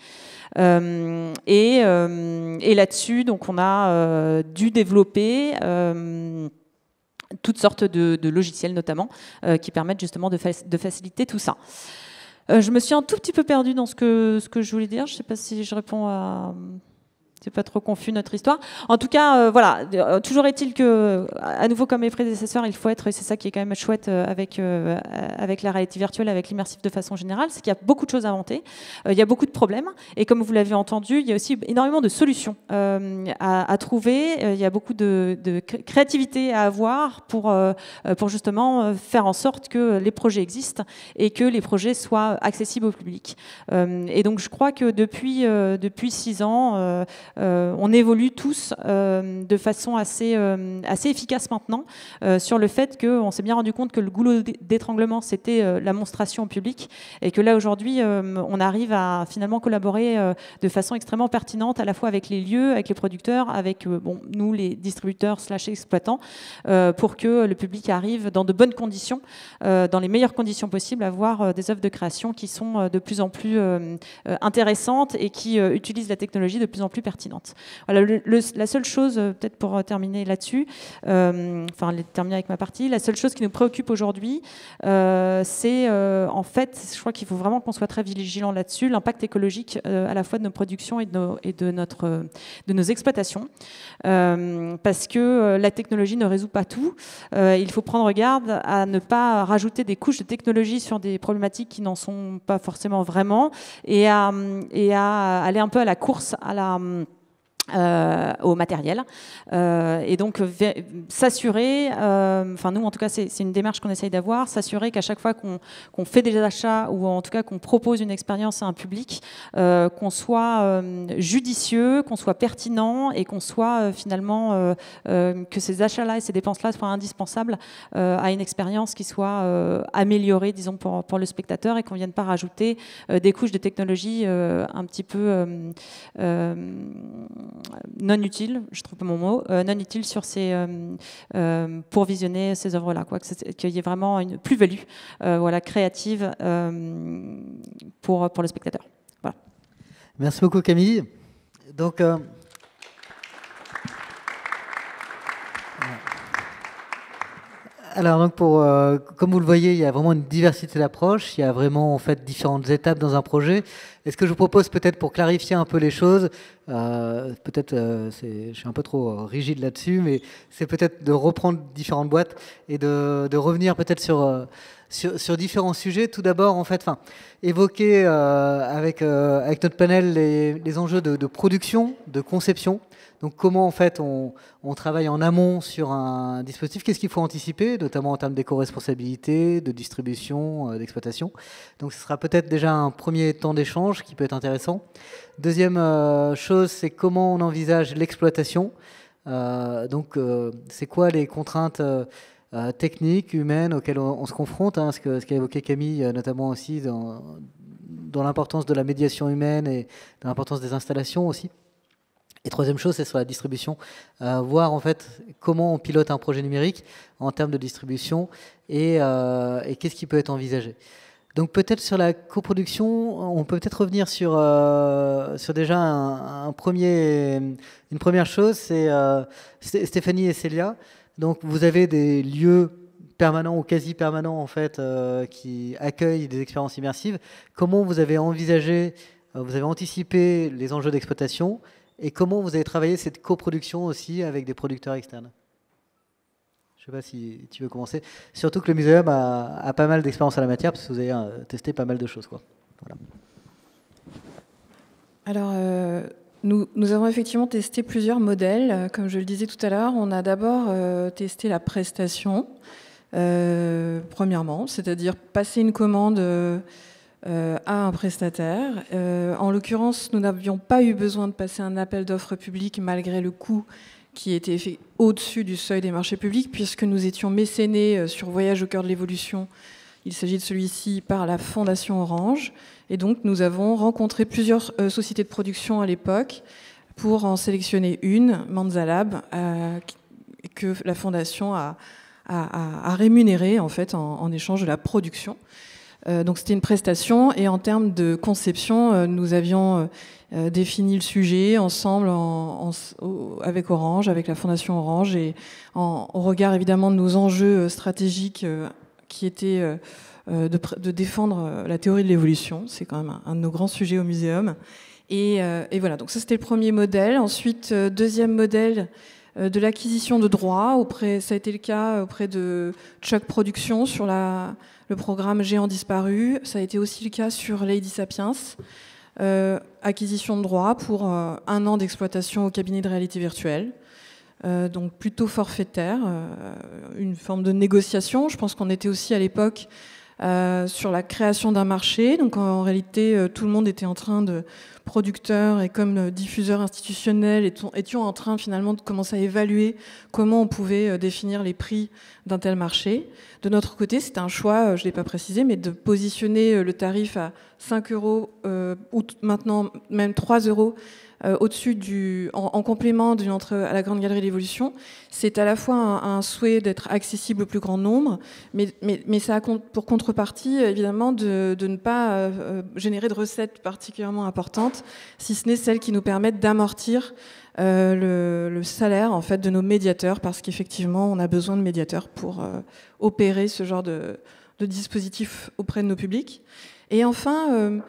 et, et là-dessus, donc on a dû développer toutes sortes de, logiciels notamment, euh, qui permettent justement de, faciliter tout ça. Euh, je me suis un tout petit peu perdue dans ce que, ce que je voulais dire. Je ne sais pas si je réponds à c'est pas trop confus notre histoire. En tout cas, euh, voilà, euh, toujours est-il que, à nouveau comme mes prédécesseurs, il faut être, et c'est ça qui est quand même chouette euh, avec, avec la réalité virtuelle, avec l'immersif de façon générale, c'est qu'il y a beaucoup de choses à inventer, il y a beaucoup de problèmes, et comme vous l'avez entendu, il y a aussi énormément de solutions à, trouver, il y a beaucoup de, créativité à avoir pour, pour justement faire en sorte que les projets existent et que les projets soient accessibles au public. et donc je crois que depuis, depuis six ans, euh, on évolue tous euh, de façon assez, euh, efficace maintenant sur le fait qu'on s'est bien rendu compte que le goulot d'étranglement, c'était la monstration au public, et que là aujourd'hui, on arrive à finalement collaborer de façon extrêmement pertinente à la fois avec les lieux, avec les producteurs, avec nous les distributeurs slash exploitants, pour que le public arrive dans de bonnes conditions, dans les meilleures conditions possibles, à voir des œuvres de création qui sont de plus en plus intéressantes et qui utilisent la technologie de plus en plus pertinente la seule chose, euh, peut-être pour euh, terminer là-dessus, euh, enfin terminer avec ma partie, la seule chose qui nous préoccupe aujourd'hui, c'est en fait, je crois qu'il faut vraiment qu'on soit très vigilant là-dessus, l'impact écologique à la fois de nos productions et de nos, et de notre, de nos exploitations, parce que la technologie ne résout pas tout. il faut prendre garde à ne pas rajouter des couches de technologie sur des problématiques qui n'en sont pas forcément vraiment, et et à aller un peu à la course à la euh, au matériel. Euh, et donc euh, s'assurer, enfin nous en tout cas c'est une démarche qu'on essaye d'avoir, s'assurer qu'à chaque fois qu'on fait des achats ou en tout cas qu'on propose une expérience à un public, qu'on soit judicieux, qu'on soit pertinent et qu'on soit finalement que ces achats-là et ces dépenses-là soient indispensables à une expérience qui soit améliorée, disons, pour, pour le spectateur et qu'on ne vienne pas rajouter des couches de technologie un petit peu euh, non utile, je trouve pas mon mot, euh, non utile sur ces, euh, pour visionner ces œuvres-là, quoi, qu'il y ait vraiment une plus-value, voilà, créative pour pour le spectateur. Voilà. Merci beaucoup Camille. Donc Alors, donc pour, euh, comme vous le voyez, il y a vraiment une diversité d'approches. Il y a vraiment en fait différentes étapes dans un projet. Et ce que je vous propose peut-être pour clarifier un peu les choses, euh, peut-être euh, je suis un peu trop rigide là-dessus, mais c'est peut-être de reprendre différentes boîtes et de, revenir peut-être sur, sur, différents sujets. Tout d'abord, en fait, évoquer avec, avec notre panel les, enjeux de production, de conception. Donc comment en fait on, travaille en amont sur un dispositif Qu'est-ce qu'il faut anticiper, notamment en termes d'éco-responsabilité, de distribution, euh, d'exploitation Donc ce sera peut-être déjà un premier temps d'échange qui peut être intéressant. Deuxième euh, chose, c'est comment on envisage l'exploitation. Euh, donc c'est quoi les contraintes techniques, humaines auxquelles on, se confronte hein, Ce qu'a ce évoqué Camille, notamment aussi dans, dans l'importance de la médiation humaine et dans l'importance des installations aussi. Et troisième chose, c'est sur la distribution, euh, voir en fait comment on pilote un projet numérique en termes de distribution euh, et, qu'est-ce qui peut être envisagé. Donc peut-être sur la coproduction, on peut peut-être revenir sur, euh, sur déjà un, premier, une première chose, c'est Stéphanie et Célia. Donc vous avez des lieux permanents ou quasi permanents en fait qui accueillent des expériences immersives. Comment vous avez envisagé, vous avez anticipé les enjeux d'exploitation et comment vous avez travaillé cette coproduction aussi avec des producteurs externes je ne sais pas si tu veux commencer. Surtout que le muséum a, pas mal d'expérience à la matière, parce que vous avez euh, testé pas mal de choses. Quoi. Alors, euh, nous, avons effectivement testé plusieurs modèles. Comme je le disais tout à l'heure, on a d'abord euh, testé la prestation, premièrement, c'est-à-dire passer une commande euh, à un prestataire. Euh, en l'occurrence, nous n'avions pas eu besoin de passer un appel d'offres public malgré le coût qui était fait au-dessus du seuil des marchés publics, puisque nous étions mécénés euh, sur Voyage au cœur de l'évolution. Il s'agit de celui-ci par la Fondation Orange. Et donc, nous avons rencontré plusieurs sociétés de production à l'époque pour en sélectionner une, Manzalab, que la Fondation a, rémunérée en, fait, en échange de la production. Euh, donc c'était une prestation et en termes de conception, euh, nous avions euh, défini le sujet ensemble en, avec Orange, avec la Fondation Orange et en, au regard évidemment de nos enjeux stratégiques qui étaient de, défendre la théorie de l'évolution. C'est quand même un, de nos grands sujets au muséum. Et, et voilà, donc ça c'était le premier modèle. Ensuite, deuxième modèle de l'acquisition de droits. Auprès, ça a été le cas auprès de Chuck Productions sur la le programme Géant disparu. Ça a été aussi le cas sur Lady Sapiens. Euh, acquisition de droits pour euh, un an d'exploitation au cabinet de réalité virtuelle. Euh, donc plutôt forfaitaire, une forme de négociation. Je pense qu'on était aussi à l'époque euh, sur la création d'un marché. Donc en, réalité, euh, tout le monde était en train de, producteurs et comme diffuseurs institutionnels, étions en train finalement de commencer à évaluer comment on pouvait euh, définir les prix d'un tel marché. De notre côté, c'était un choix, je ne l'ai pas précisé, mais de positionner le tarif à 5 euros ou maintenant même 3 euros euh, au-dessus du, en, complément d'une à la Grande Galerie l'évolution, C'est à la fois un, souhait d'être accessible au plus grand nombre, mais, ça a pour contrepartie, évidemment, de, ne pas euh, euh, générer de recettes particulièrement importantes, si ce n'est celles qui nous permettent d'amortir le, salaire en fait de nos médiateurs, parce qu'effectivement, on a besoin de médiateurs pour opérer ce genre de, de dispositif auprès de nos publics. Et enfin,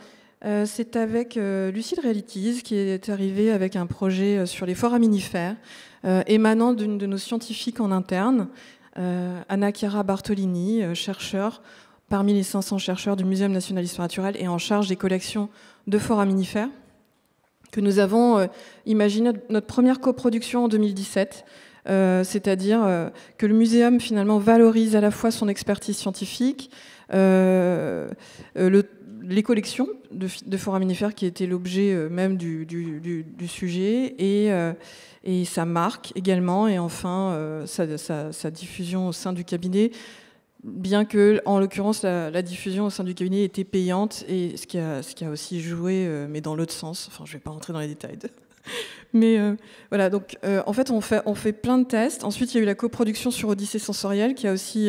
euh, c'est avec euh, Lucille qui est arrivée avec un projet euh, sur les foraminifères, émanant d'une de nos scientifiques en interne, Anna Chiara Bartolini, chercheur parmi les 500 chercheurs du Muséum national d'histoire naturelle et en charge des collections de foraminifères, que nous avons imaginé notre première coproduction en 2017. c'est-à-dire que le muséum finalement valorise à la fois son expertise scientifique, le les collections de, de foraminifères qui étaient l'objet euh, même du, sujet et, euh, et, sa marque également et enfin euh, sa, diffusion au sein du cabinet, bien que en l'occurrence la, diffusion au sein du cabinet était payante et ce qui a, ce qui a aussi joué, mais dans l'autre sens, enfin je ne vais pas rentrer dans les détails. Mais voilà, donc en fait on, fait on, fait plein de tests. Ensuite, il y a eu la coproduction sur Odyssée sensorielle qui a aussi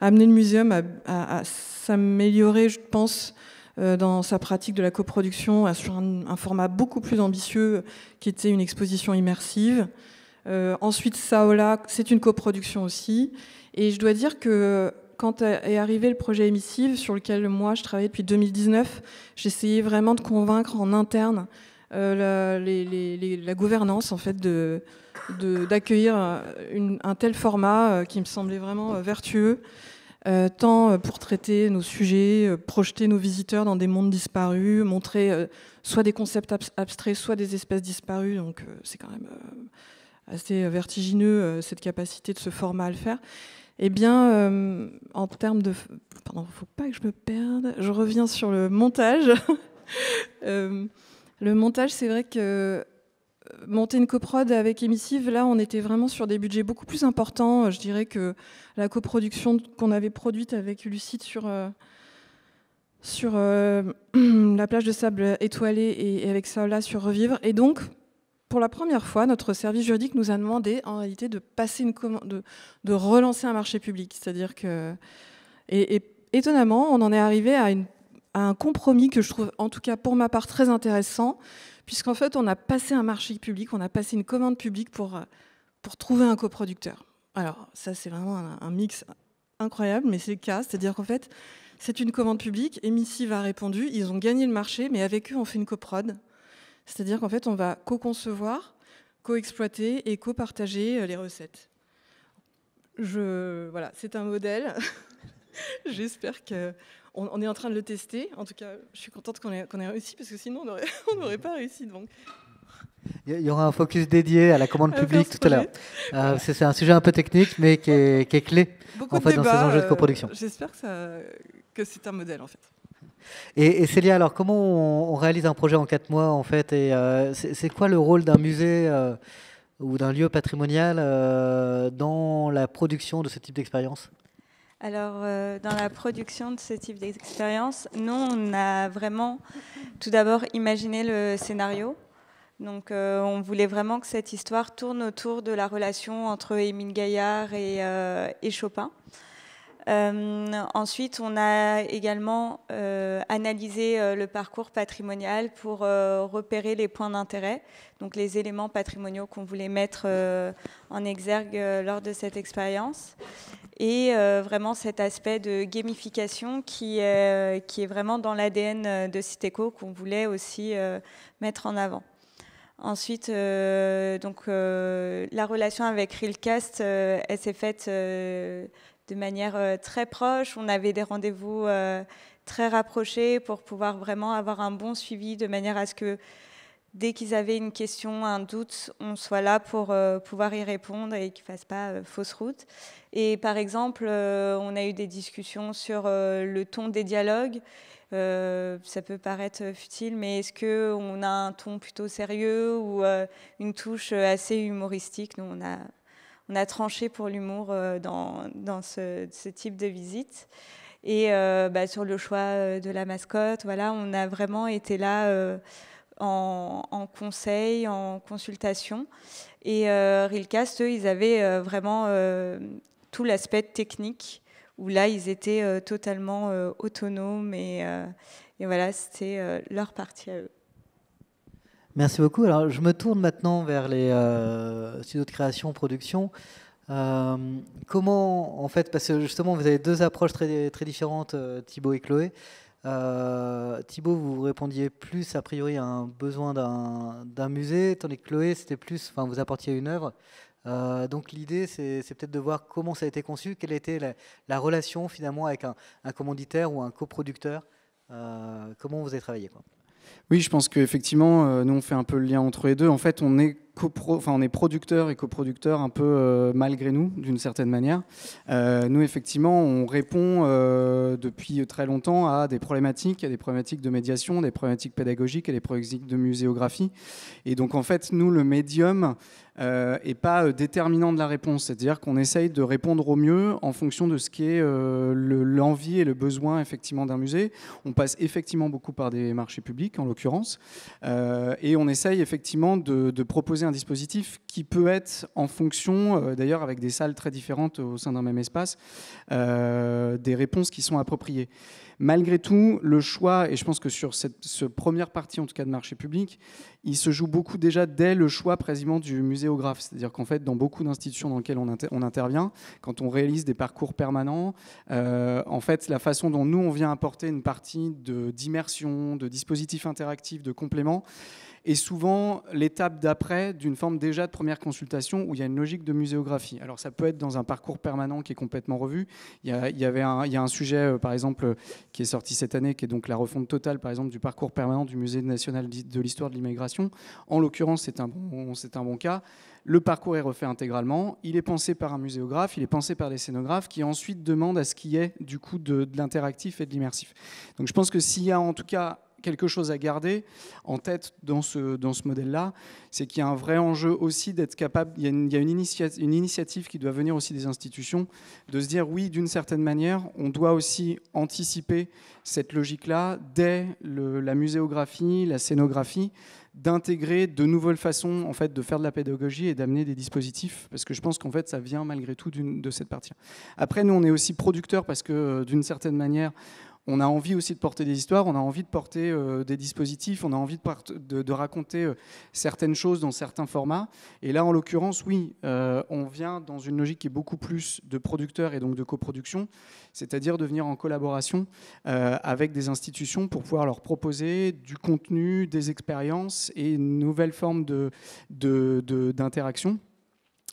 amené le muséum à, à s'améliorer, je pense, euh, dans sa pratique de la coproduction euh, sur un, format beaucoup plus ambitieux qui était une exposition immersive. Euh, ensuite, Saola, c'est une coproduction aussi. Et je dois dire que quand est arrivé le projet émissive, sur lequel moi je travaillais depuis 2019, j'essayais vraiment de convaincre en interne la, gouvernance en fait d'accueillir un tel format qui me semblait vraiment vertueux. Temps euh, tant euh, pour traiter nos sujets, euh, projeter nos visiteurs dans des mondes disparus, montrer soit des concepts abstraits, soit des espèces disparues. Donc c'est quand même assez vertigineux cette capacité de ce format à le faire. Eh bien, en termes de... Pardon, faut pas que je me perde. Je reviens sur le montage. le montage, c'est vrai que monter une coprode avec Émissive, là, on était vraiment sur des budgets beaucoup plus importants. Je dirais que la coproduction qu'on avait produite avec Lucide sur, euh, sur euh, la plage de sable étoilée et, avec Saola sur Revivre. Et donc, pour la première fois, notre service juridique nous a demandé, en réalité, de, passer une de, relancer un marché public. C'est-à-dire que. et étonnamment, on en est arrivé à une un compromis que je trouve, en tout cas pour ma part, très intéressant, puisqu'en fait, on a passé un marché public, on a passé une commande publique pour, euh, pour trouver un coproducteur. Alors, ça, c'est vraiment un, mix incroyable, mais c'est le cas. C'est-à-dire qu'en fait, c'est une commande publique, Emissive a répondu, ils ont gagné le marché, mais avec eux, on fait une coprod. C'est-à-dire qu'en fait, on va co-concevoir, co-exploiter et co-partager euh, les recettes. Je, voilà, c'est un modèle. J'espère que on, est en train de le tester. En tout cas, je suis contente qu'on ait, réussi parce que sinon, on n'aurait pas réussi. Donc. Il y aura un focus dédié à la commande publique tout à l'heure. Euh, c'est un sujet un peu technique, mais qui est, clé en fait, dans ces enjeux de euh, coproduction. J'espère que, c'est un modèle, en fait. Et, Célia, alors comment on, on, réalise un projet en quatre mois, en fait Et euh, c'est quoi le rôle d'un musée ou d'un lieu patrimonial dans la production de ce type d'expérience alors, euh, dans la production de ce type d'expérience, nous, on a vraiment tout d'abord imaginé le scénario. Donc, euh, on voulait vraiment que cette histoire tourne autour de la relation entre Émile Gaillard et euh, Chopin. Euh, ensuite, on a également euh, analysé euh, le parcours patrimonial pour repérer les points d'intérêt, donc les éléments patrimoniaux qu'on voulait mettre en exergue lors de cette expérience et vraiment cet aspect de gamification qui, qui est vraiment dans l'ADN de Citeco qu'on voulait aussi mettre en avant. Ensuite, donc, la relation avec Realcast, elle s'est faite de manière euh, très proche. On avait des rendez-vous euh, très rapprochés pour pouvoir vraiment avoir un bon suivi de manière à ce que dès qu'ils avaient une question, un doute, on soit là pour euh, pouvoir y répondre et qu'ils ne fassent pas fausse route. Et par exemple, on a eu des discussions sur le ton des dialogues. ça peut paraître futile, mais est-ce qu'on a un ton plutôt sérieux ou une touche assez humoristique Nous, on a on a tranché pour l'humour euh, dans, ce, type de visite. Et euh, bah, sur le choix euh, de la mascotte, voilà, on a vraiment été là en, conseil, en consultation. Et euh, Realcast, eux, ils avaient vraiment tout l'aspect technique où là, ils étaient totalement autonomes et, et voilà, c'était leur partie à eux. Merci beaucoup. Alors, je me tourne maintenant vers les euh, studios de création, production. Euh, comment, en fait, parce que justement, vous avez deux approches très, très différentes, euh, Thibaut et Chloé. Euh, Thibaut, vous répondiez plus a priori à un besoin d'un musée, tandis que Chloé, c'était plus, enfin, vous apportiez une œuvre. donc l'idée, c'est peut-être de voir comment ça a été conçu, quelle était la, relation finalement avec un, commanditaire ou un coproducteur, comment vous avez travaillé. Oui, je pense qu'effectivement, euh, nous, on fait un peu le lien entre les deux. En fait, on est copro, enfin on est producteur et coproducteur un peu euh, malgré nous d'une certaine manière. Euh, nous effectivement on répond euh, depuis très longtemps à des problématiques, à des problématiques de médiation, des problématiques pédagogiques, et des problématiques de muséographie. Et donc en fait nous le médium est pas déterminant de la réponse, c'est-à-dire qu'on essaye de répondre au mieux en fonction de ce qui est l'envie et le besoin effectivement d'un musée. On passe effectivement beaucoup par des marchés publics en l'occurrence et on essaye effectivement de, de proposer un dispositif qui peut être en fonction, euh, d'ailleurs avec des salles très différentes au sein d'un même espace, euh, des réponses qui sont appropriées. Malgré tout, le choix, et je pense que sur cette, première partie en tout cas de marché public, il se joue beaucoup déjà dès le choix précisément du muséographe. C'est-à-dire qu'en fait, dans beaucoup d'institutions dans lesquelles on, intervient, quand on réalise des parcours permanents, euh, en fait, la façon dont nous, on vient apporter une partie d'immersion, de, de dispositifs interactifs, de compléments, et souvent l'étape d'après d'une forme déjà de première consultation où il y a une logique de muséographie. Alors ça peut être dans un parcours permanent qui est complètement revu. Il y, a, avait un, il y a un sujet, euh, par exemple, qui est sorti cette année, qui est donc la refonte totale, par exemple, du parcours permanent du Musée national de l'histoire de l'immigration. En l'occurrence, c'est un, bon, un bon cas. Le parcours est refait intégralement. Il est pensé par un muséographe, il est pensé par des scénographes qui ensuite demandent à ce qu'il y ait du coup de, de l'interactif et de l'immersif. Donc je pense que s'il y a en tout cas quelque chose à garder en tête dans ce, dans ce modèle-là, c'est qu'il y a un vrai enjeu aussi d'être capable, il y a, une, il une, initiative qui doit venir aussi des institutions, de se dire oui, d'une certaine manière, on doit aussi anticiper cette logique-là dès la muséographie, la scénographie, d'intégrer de nouvelles façons en fait de faire de la pédagogie et d'amener des dispositifs parce que je pense qu'en fait ça vient malgré tout de cette partie. Après nous on est aussi producteurs parce que euh, d'une certaine manière on a envie aussi de porter des histoires, on a envie de porter euh, des dispositifs, on a envie de, raconter euh, certaines choses dans certains formats. Et là, en l'occurrence, oui, euh, on vient dans une logique qui est beaucoup plus de producteurs et donc de coproduction, c'est-à-dire de venir en collaboration avec des institutions pour pouvoir leur proposer du contenu, des expériences et une nouvelle forme d'interaction.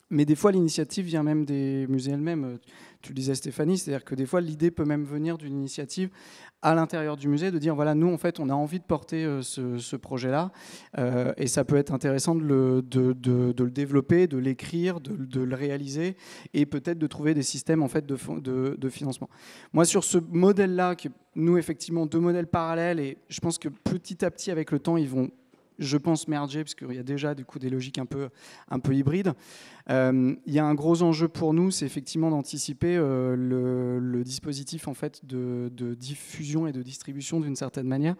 mais des fois, l'initiative vient même des musées elles-mêmes tu disais Stéphanie, c'est-à-dire que des fois l'idée peut même venir d'une initiative à l'intérieur du musée de dire voilà nous en fait on a envie de porter euh, ce, projet-là euh, et ça peut être intéressant de le, de, de, de le développer, de l'écrire, de, le réaliser et peut-être de trouver des systèmes en fait de, financement. Moi sur ce modèle-là, nous effectivement deux modèles parallèles et je pense que petit à petit avec le temps ils vont je pense, merger, parce qu'il y a déjà du coup des logiques un peu, un peu hybrides. Euh, il y a un gros enjeu pour nous, c'est effectivement d'anticiper euh, le, dispositif en fait de, de, diffusion et de distribution d'une certaine manière.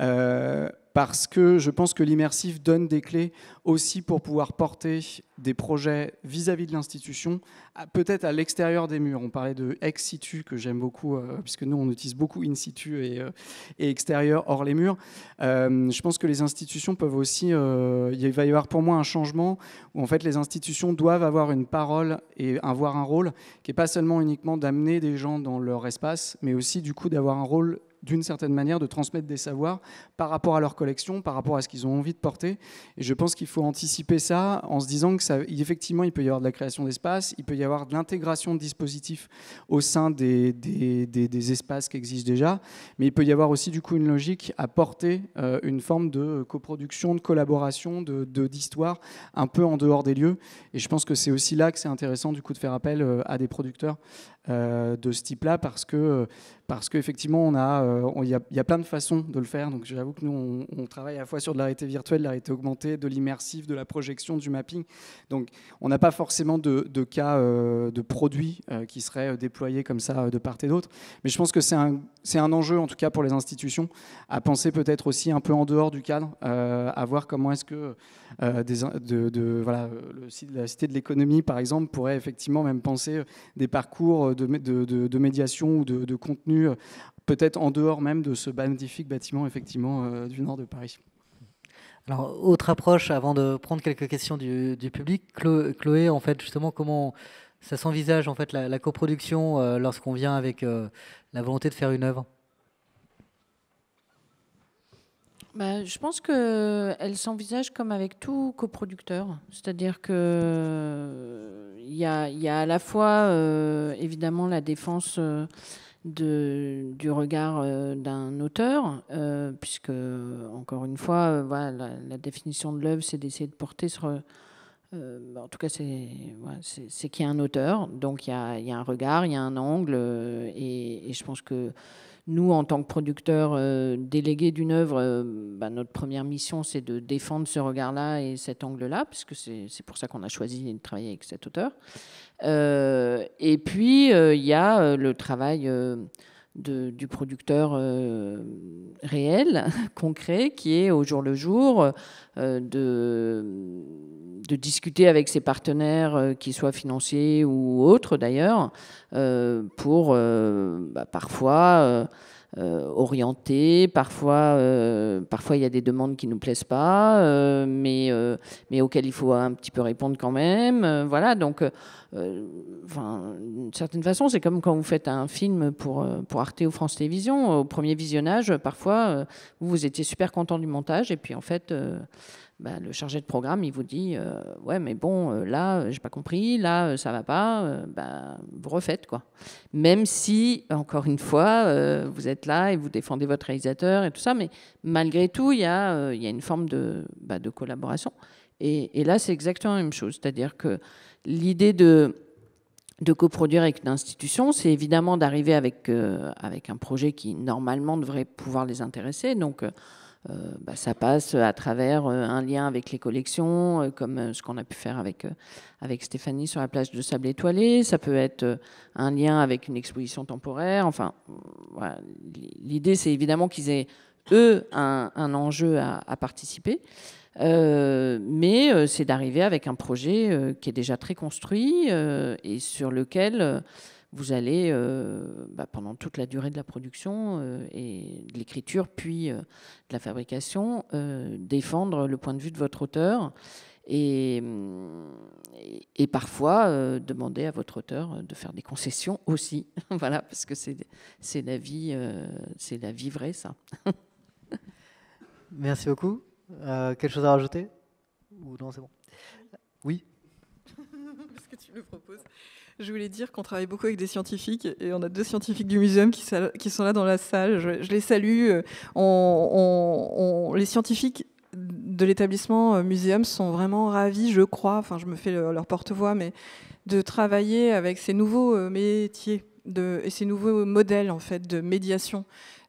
Euh, parce que je pense que l'immersif donne des clés aussi pour pouvoir porter des projets vis-à-vis de l'institution, peut-être à, l'extérieur des murs. On parlait de ex situ que j'aime beaucoup, euh, puisque nous on utilise beaucoup in situ et, euh, extérieur hors les murs. Euh, je pense que les institutions peuvent aussi, il va y avoir pour moi un changement où en fait les institutions doivent avoir une parole et avoir un rôle qui n'est pas seulement uniquement d'amener des gens dans leur espace, mais aussi du coup d'avoir un rôle d'une certaine manière, de transmettre des savoirs par rapport à leur collection, par rapport à ce qu'ils ont envie de porter. Et je pense qu'il faut anticiper ça en se disant que ça, effectivement, il peut y avoir de la création d'espace, il peut y avoir de l'intégration de dispositifs au sein des, des, espaces qui existent déjà, mais il peut y avoir aussi du coup une logique à porter euh, une forme de coproduction, de collaboration, de, d'histoire, un peu en dehors des lieux. Et je pense que c'est aussi là que c'est intéressant du coup de faire appel euh, à des producteurs euh, de ce type-là parce que parce qu'effectivement on a euh, il y, y, a plein de façons de le faire. Donc j'avoue que nous on, travaille à la fois sur de la réalité virtuelle, de la réalité augmentée, de l'immersif, de la projection, du mapping. Donc on n'a pas forcément de, de cas euh, de produits qui seraient déployés comme ça de part et d'autre. Mais je pense que c'est un c'est un enjeu en tout cas pour les institutions à penser peut-être aussi un peu en dehors du cadre, à voir comment est-ce que euh, de, voilà, le, la Cité de l'économie, par exemple, pourrait effectivement même penser euh, des parcours euh, de, de, médiation ou de, contenu, peut-être en dehors même de ce magnifique bâtiment, effectivement, du nord de Paris. Alors, autre approche, avant de prendre quelques questions du, public, Chloé, en fait, justement, comment ça s'envisage, en fait, la, coproduction lorsqu'on vient avec la volonté de faire une œuvre Bah, je pense qu'elle s'envisage comme avec tout coproducteur. C'est-à-dire qu'il euh, y a, à la fois, euh, évidemment, la défense euh, du regard d'un auteur, puisque, encore une fois, la, définition de l'œuvre, c'est d'essayer de porter sur... Bah, en tout cas, c'est qu'il y a un auteur, donc il y a, un regard, il y a un angle, et je pense que nous, en tant que producteurs délégué euh, délégués d'une œuvre, euh, bah, notre première mission, c'est de défendre ce regard-là et cet angle-là, puisque c'est pour ça qu'on a choisi de travailler avec cet auteur. Euh, et puis, il y a le travail du producteur euh, réel, concret, qui est au jour le jour euh, de, de, discuter avec ses partenaires, euh, qu'ils soient financiers ou autres d'ailleurs, pour bah, parfois euh, orienté Parfois, euh, parfois il y a des demandes qui nous plaisent pas, euh, mais mais auxquelles il faut un petit peu répondre quand même. voilà, donc, enfin, d'une certaine façon, c'est comme quand vous faites un film pour pour Arte ou France Télévisions. Au premier visionnage, parfois, vous, vous étiez super content du montage, et puis en fait. Bah, le chargé de programme, il vous dit euh, Ouais, mais bon, euh, là, euh, j'ai pas compris, là, ça va pas, bah, vous refaites, quoi. Même si, encore une fois, vous êtes là et vous défendez votre réalisateur et tout ça, mais malgré tout, il y, y, a une forme de, bah, de collaboration. Et, là, c'est exactement la même chose. C'est-à-dire que l'idée de, de coproduire avec une institution, c'est évidemment d'arriver avec, avec un projet qui, normalement, devrait pouvoir les intéresser. Donc, euh, bah, ça passe à travers euh, un lien avec les collections, euh, comme ce qu'on a pu faire avec, avec Stéphanie sur la plage de Sable étoilé. Ça peut être un lien avec une exposition temporaire. Enfin, l'idée, c'est évidemment qu'ils aient, eux, un, enjeu à, participer. mais c'est d'arriver avec un projet qui est déjà très construit et sur lequel vous allez, euh, bah, pendant toute la durée de la production euh, et de l'écriture, puis euh, de la fabrication, défendre le point de vue de votre auteur et, parfois demander à votre auteur de faire des concessions aussi. voilà, parce que c'est la, vie, la vraie, ça. Merci beaucoup. quelque chose à rajouter Ou non, c'est bon Oui Parce que tu me proposes. Je voulais dire qu'on travaille beaucoup avec des scientifiques et on a deux scientifiques du muséum qui, qui sont là dans la salle. Je, les salue. Euh, les scientifiques de l'établissement euh, muséum sont vraiment ravis, je crois, enfin je me fais leur porte-voix, mais de travailler avec ces nouveaux euh, métiers et ces nouveaux modèles en fait de médiation.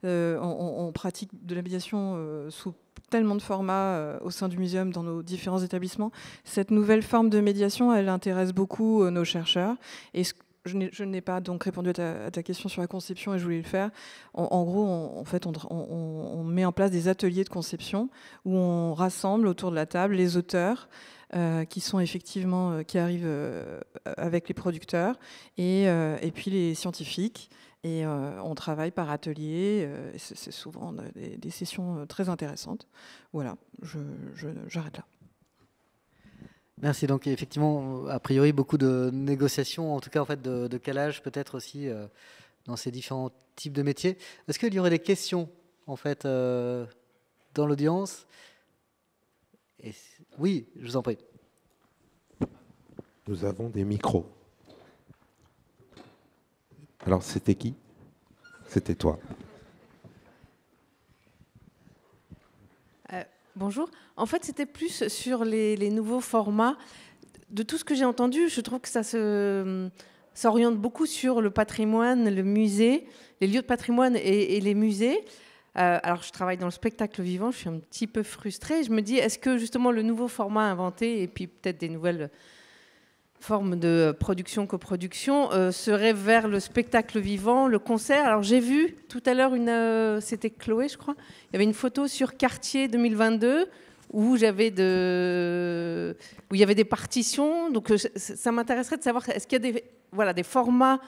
en on, pratique de la médiation sous tellement de formats euh, au sein du muséum, dans nos différents établissements. Cette nouvelle forme de médiation, elle intéresse beaucoup euh, nos chercheurs. Et je n'ai pas donc répondu à ta, question sur la conception et je voulais le faire. En, gros, on, en fait, on, met en place des ateliers de conception où on rassemble autour de la table les auteurs. Euh, qui sont effectivement qui arrivent avec les producteurs et, et puis les scientifiques et euh, on travaille par atelier. Euh, c'est souvent des, sessions euh, très intéressantes. Voilà, j'arrête là. Merci. Donc effectivement, a priori, beaucoup de négociations, en tout cas en fait de, calage peut-être aussi dans ces différents types de métiers. Est-ce qu'il y aurait des questions en fait dans l'audience Oui, je vous en prie. Nous avons des micros. Alors, c'était qui C'était toi. Euh, bonjour. En fait, c'était plus sur les, nouveaux formats. De tout ce que j'ai entendu, je trouve que ça s'oriente beaucoup sur le patrimoine, le musée, les lieux de patrimoine et, les musées. Euh, alors, je travaille dans le spectacle vivant, je suis un petit peu frustrée. Je me dis, est-ce que justement le nouveau format inventé et puis peut-être des nouvelles forme de production-coproduction, euh, serait vers le spectacle vivant, le concert. Alors j'ai vu tout à l'heure, une, euh, c'était Chloé, je crois, il y avait une photo sur Quartier 2022 où j'avais de, où il y avait des partitions. Donc euh, ça m'intéresserait de savoir est-ce qu'il y a des, voilà, des formats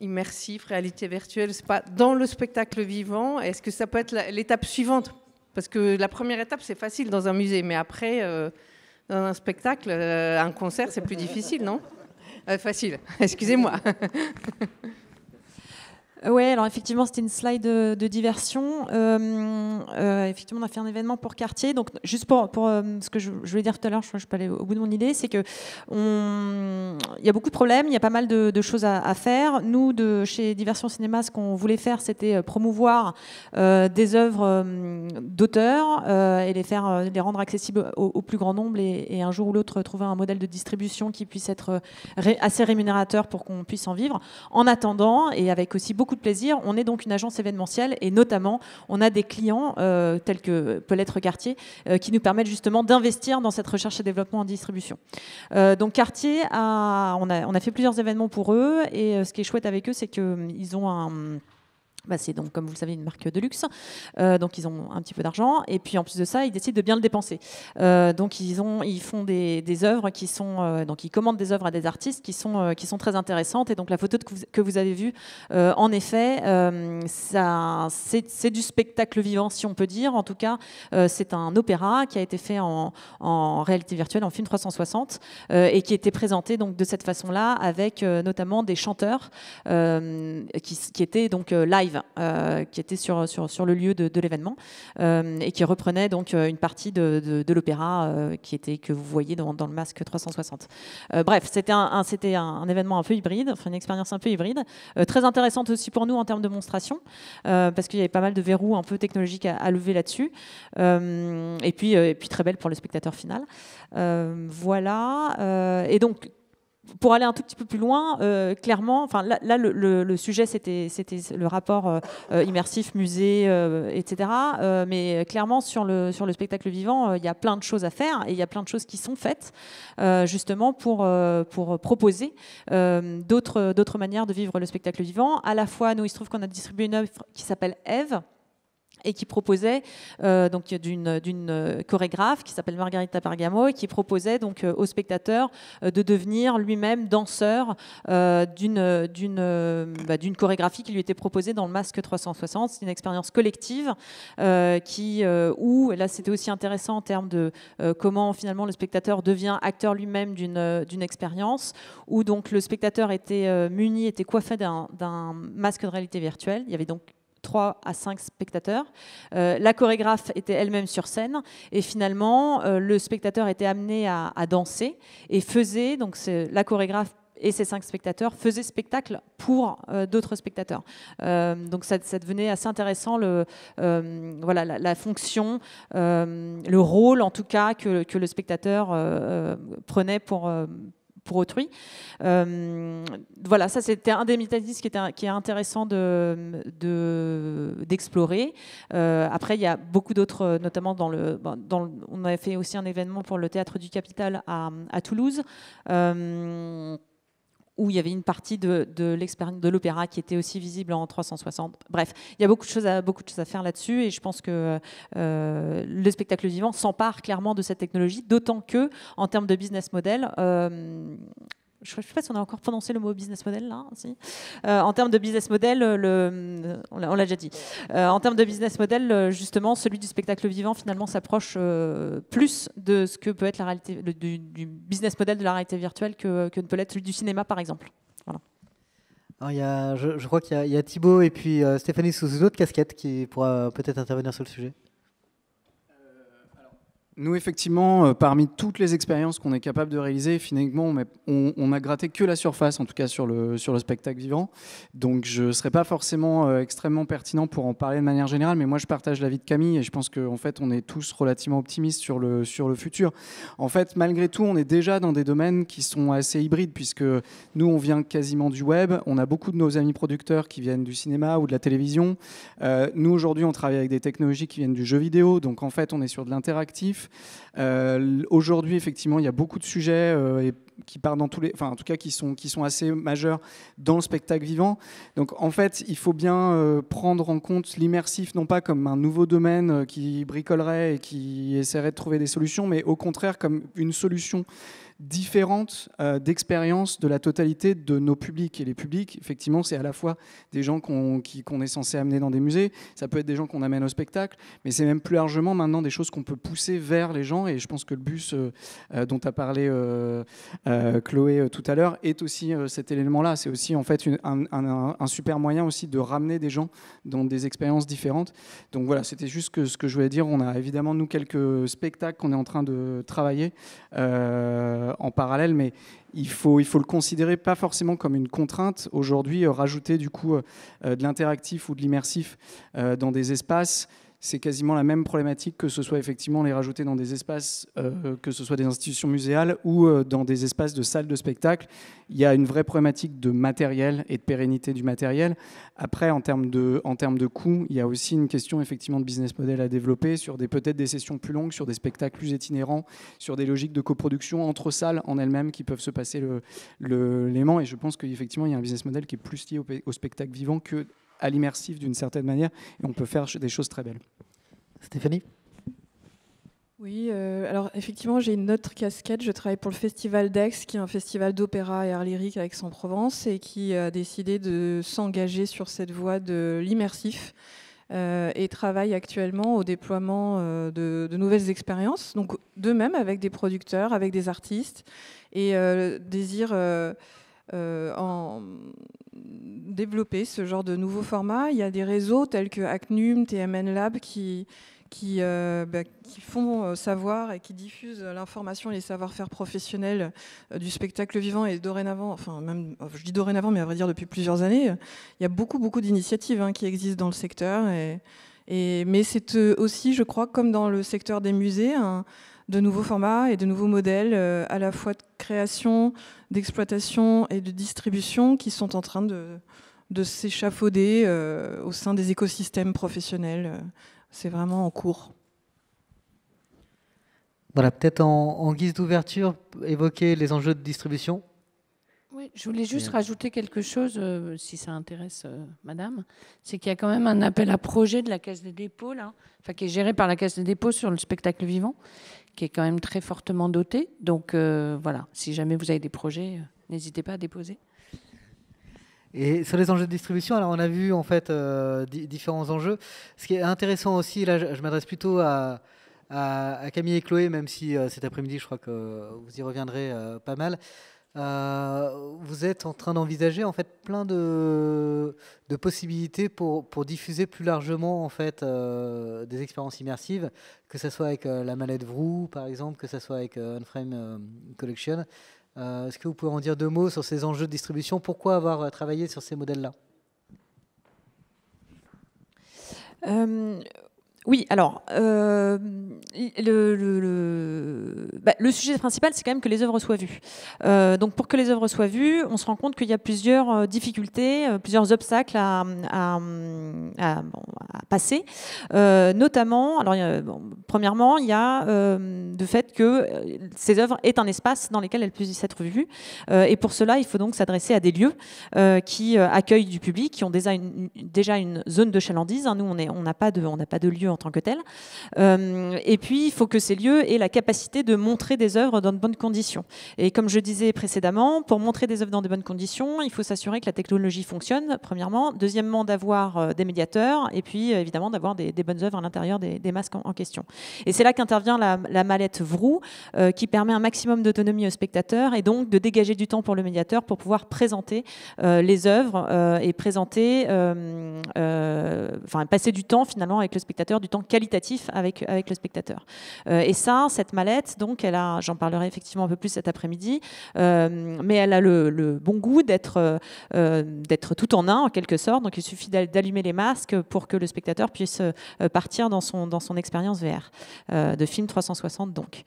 immersifs, réalité virtuelle, pas dans le spectacle vivant. Est-ce que ça peut être l'étape suivante Parce que la première étape c'est facile dans un musée, mais après. Dans un spectacle, euh, un concert, c'est plus difficile, non euh, Facile, excusez-moi. Oui, alors effectivement, c'était une slide euh, de, diversion. Euh, euh, effectivement, on a fait un événement pour quartier. Donc, juste pour, ce que je, voulais dire tout à l'heure, je crois que je peux au bout de mon idée, c'est qu'il y a beaucoup de problèmes, il y a pas mal de, choses à, faire. Nous, de chez Diversion Cinéma, ce qu'on voulait faire, c'était promouvoir des œuvres d'auteurs et les faire, les rendre accessibles au, plus grand nombre et, un jour ou l'autre trouver un modèle de distribution qui puisse être assez rémunérateur pour qu'on puisse en vivre. En attendant, et avec aussi beaucoup plaisir. On est donc une agence événementielle et notamment, on a des clients euh, tels que peut l'être Cartier euh, qui nous permettent justement d'investir dans cette recherche et développement en distribution. Euh, donc Cartier, a, on, a, on, a, fait plusieurs événements pour eux et ce qui est chouette avec eux, c'est qu'ils hum, ont un bah, c'est donc, comme vous le savez, une marque de luxe. Euh, donc, ils ont un petit peu d'argent. Et puis, en plus de ça, ils décident de bien le dépenser. Euh, donc, ils, font des, œuvres qui sont. Euh, donc, ils commandent des œuvres à des artistes qui sont, qui sont très intéressantes. Et donc, la photo que vous, avez vue, en effet, c'est, du spectacle vivant, si on peut dire. En tout cas, c'est un opéra qui a été fait en, réalité virtuelle, en film 360, et qui a été présenté donc, de cette façon-là, avec notamment des chanteurs qui, qui étaient donc live. Euh, qui était sur, sur, sur, le lieu de, l'événement euh, et qui reprenait donc euh, une partie de, l'opéra qui était que vous voyez dans, le masque 360. bref, c'était un, un, événement un peu hybride, une expérience un peu hybride, très intéressante aussi pour nous en termes de monstration parce qu'il y avait pas mal de verrous un peu technologiques à, lever là-dessus et puis et puis très belle pour le spectateur final. voilà et donc pour aller un tout petit peu plus loin, euh, clairement, enfin là, le, sujet c'était le rapport euh, euh, immersif musée, etc. mais clairement sur le spectacle vivant, il y a plein de choses à faire et il y a plein de choses qui sont faites justement pour proposer d'autres d'autres manières de vivre le spectacle vivant. À la fois, nous il se trouve qu'on a distribué une œuvre qui s'appelle Eve euh, euh, et qui proposait donc d'une chorégraphe qui s'appelle Margarita Pargamo et qui proposait donc au spectateur euh, de devenir lui-même danseur d'une d'une bah, d'une chorégraphie qui lui était proposée dans le Masque 360. C'est une expérience collective qui où là c'était aussi intéressant en termes de comment finalement le spectateur devient acteur lui-même d'une d'une expérience où donc le spectateur était muni était coiffé d'un masque de réalité virtuelle. Il y avait donc 3 à 5 spectateurs. Euh, la chorégraphe était elle-même sur scène et finalement euh, le spectateur était amené à, danser et faisait, donc la chorégraphe et ses cinq spectateurs faisaient spectacle pour euh, d'autres spectateurs. donc ça, devenait assez intéressant le, voilà, la, fonction, le rôle en tout cas que, que le spectateur prenait pour, pour autrui. Euh, voilà, ça c'était un des mécanismes qui, est intéressant d'explorer. De, euh, après, il y a beaucoup d'autres, euh, notamment dans le, On avait fait aussi un événement pour le Théâtre du Capital à, à Toulouse où il y avait une partie de, l'expérience de l'opéra qui était aussi visible en 360. Bref, il y a beaucoup de choses à, faire là-dessus et je pense que euh, le spectacle vivant s'empare clairement de cette technologie, d'autant que en termes de business model, euh, je ne sais pas si on a encore prononcé le mot business model là. Euh, en termes de business model, euh, on l'a déjà dit. Euh, en termes de business model, justement, celui du spectacle vivant finalement s'approche plus de ce que peut être la réalité, du, business model de la réalité virtuelle que, ne peut l'être celui du cinéma, par exemple. il y je, crois qu'il y, a Thibaut et puis Stéphanie sous une autre casquette qui pourra peut-être intervenir sur le sujet. Nous, effectivement, euh, parmi toutes les expériences qu'on est capable de réaliser, finalement, on n'a gratté que la surface, en tout cas sur le, sur le spectacle vivant. Donc, je ne serais pas forcément euh, extrêmement pertinent pour en parler de manière générale, mais moi, je partage l'avis de Camille et je pense qu'en fait, on est tous relativement optimistes sur le, sur le futur. En fait, malgré tout, on est déjà dans des domaines qui sont assez hybrides, puisque nous, on vient quasiment du web. On a beaucoup de nos amis producteurs qui viennent du cinéma ou de la télévision. Euh, nous, aujourd'hui, on travaille avec des technologies qui viennent du jeu vidéo. Donc, en fait, on est sur de l'interactif. Euh, aujourd'hui, effectivement, il y a beaucoup de sujets euh, qui partent dans tous les, enfin en tout cas qui sont qui sont assez majeurs dans le spectacle vivant. Donc en fait, il faut bien euh, prendre en compte l'immersif non pas comme un nouveau domaine qui bricolerait et qui essaierait de trouver des solutions, mais au contraire comme une solution différentes euh, d'expériences de la totalité de nos publics. Et les publics, effectivement, c'est à la fois des gens qu'on est censé amener dans des musées, ça peut être des gens qu'on amène au spectacle, mais c'est même plus largement maintenant des choses qu'on peut pousser vers les gens. Et je pense que le bus euh, euh, dont a parlé Chloé tout à l'heure est aussi cet élément-là. C'est aussi en fait un, super moyen aussi de ramener des gens dans des expériences différentes. Donc voilà, c'était juste que, ce que je voulais dire. On a évidemment, nous, quelques spectacles qu'on est en train de travailler en parallèle, mais il faut, le considérer pas forcément comme une contrainte. Aujourd'hui, euh, rajouter du coup euh, euh, de l'interactif ou de l'immersif dans des espaces, c'est quasiment la même problématique que ce soit effectivement les rajouter dans des espaces, euh, que ce soit des institutions muséales ou euh, dans des espaces de salles de spectacle. Il y a une vraie problématique de matériel et de pérennité du matériel. Après, en termes de, en termes de coûts, il y a aussi une question effectivement de business model à développer sur des peut-être des sessions plus longues, sur des spectacles plus itinérants, sur des logiques de coproduction entre salles en elles-mêmes qui peuvent se passer l'aimant. Le, et je pense qu'effectivement, il y a un business model qui est plus lié au spectacle vivant que à l'immersif d'une certaine manière et on peut faire des choses très belles. Stéphanie oui, euh, alors effectivement, j'ai une autre casquette. Je travaille pour le Festival d'Aix, qui est un festival d'opéra et art lyrique à Aix-en-Provence, et qui a décidé de s'engager sur cette voie de l'immersif. Euh, et travaille actuellement au déploiement euh, de, nouvelles expériences, donc de même avec des producteurs, avec des artistes, et désire euh, en développer ce genre de nouveaux formats. Il y a des réseaux tels que ACNUM, TMN Lab qui, qui, euh, bah, font euh, savoir et qui diffusent l'information et les savoir-faire professionnels du spectacle vivant et dorénavant, enfin même, je dis dorénavant, mais à vrai dire depuis plusieurs années, il y a beaucoup beaucoup d'initiatives hein, qui existent dans le secteur. mais c'est aussi, je crois, comme dans le secteur des musées, de nouveaux formats et de nouveaux modèles euh, à la fois de création, d'exploitation et de distribution qui sont en train de, de s'échafauder euh, au sein des écosystèmes professionnels. C'est vraiment en cours. Voilà, peut-être en, guise d'ouverture, évoquer les enjeux de distribution. Oui, je voulais juste rajouter quelque chose, euh, si ça intéresse Madame, c'est qu'il y a quand même un appel à projet de la Caisse des dépôts, enfin, qui est géré par la Caisse des dépôts sur le spectacle vivant, qui est quand même très fortement doté. Donc euh, voilà, si jamais vous avez des projets, euh, n'hésitez pas à déposer. Et sur les enjeux de distribution, alors on a vu en fait euh, différents enjeux. Ce qui est intéressant aussi, là je, m'adresse plutôt à, à, Camille et Chloé, même si cet après-midi je crois que vous y reviendrez pas mal. Euh, vous êtes en train d'envisager en fait plein de, de possibilités pour, pour, diffuser plus largement en fait euh, des expériences immersives, que ce soit avec euh, la mallette Vroux par exemple, que ce soit avec Unframe Collection. Est-ce que vous pouvez en dire deux mots sur ces enjeux de distribution Pourquoi avoir travaillé sur ces modèles-là oui, alors, euh, le, bah, le, sujet principal, c'est quand même que les œuvres soient vues. Euh, donc, pour que les œuvres soient vues, on se rend compte qu'il y a plusieurs euh, difficultés, plusieurs obstacles à, passer. notamment, alors, premièrement, il y a le fait que ces œuvres aient un espace dans lequel elles puissent être vues. et pour cela, il faut donc s'adresser à des lieux qui accueillent du public, qui ont déjà une, déjà une zone de chalandise. Hein, nous, on n'a pas, de, pas de lieu en tant que tel. Euh, et puis, il faut que ces lieux aient la capacité de montrer des œuvres dans de bonnes conditions. Et comme je disais précédemment, pour montrer des œuvres dans de bonnes conditions, il faut s'assurer que la technologie fonctionne, premièrement. Deuxièmement, d'avoir euh, des médiateurs. Et puis, euh, évidemment, d'avoir des, bonnes œuvres à l'intérieur des, masques en, question. Et c'est là qu'intervient la, mallette Vrou, qui permet un maximum d'autonomie au spectateur et donc de dégager du temps pour le médiateur pour pouvoir présenter les œuvres et présenter, enfin, passer du temps finalement avec le spectateur du temps qualitatif avec, avec le spectateur. Euh, et ça, cette mallette, donc, elle a, j'en parlerai effectivement un peu plus cet après-midi, euh, mais elle a le, le bon goût d'être euh, d'être tout en un, en quelque sorte. Donc, il suffit d'allumer les masques pour que le spectateur puisse partir dans son, dans son expérience VR de film 360, donc.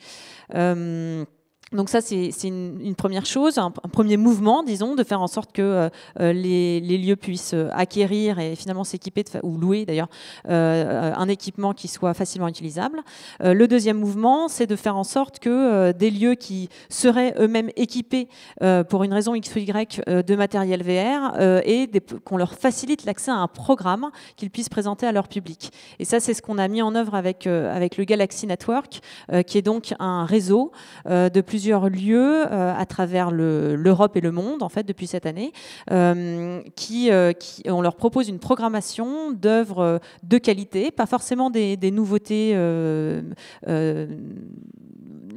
Donc ça, c'est une, première chose, un, premier mouvement, disons, de faire en sorte que euh, euh, les, lieux puissent euh, acquérir et finalement s'équiper, ou louer d'ailleurs, un équipement qui soit facilement utilisable. le deuxième mouvement, c'est de faire en sorte que des lieux qui seraient eux-mêmes équipés pour une raison X ou Y de matériel VR et qu'on leur facilite l'accès à un programme qu'ils puissent présenter à leur public. Et ça, c'est ce qu'on a mis en œuvre avec, avec le Galaxy Network, qui est donc un réseau de plus plusieurs lieux euh, à travers l'Europe et le monde, en fait, depuis cette année, euh, qui, euh, qui, on leur propose une programmation d'œuvres de qualité, pas forcément des nouveautés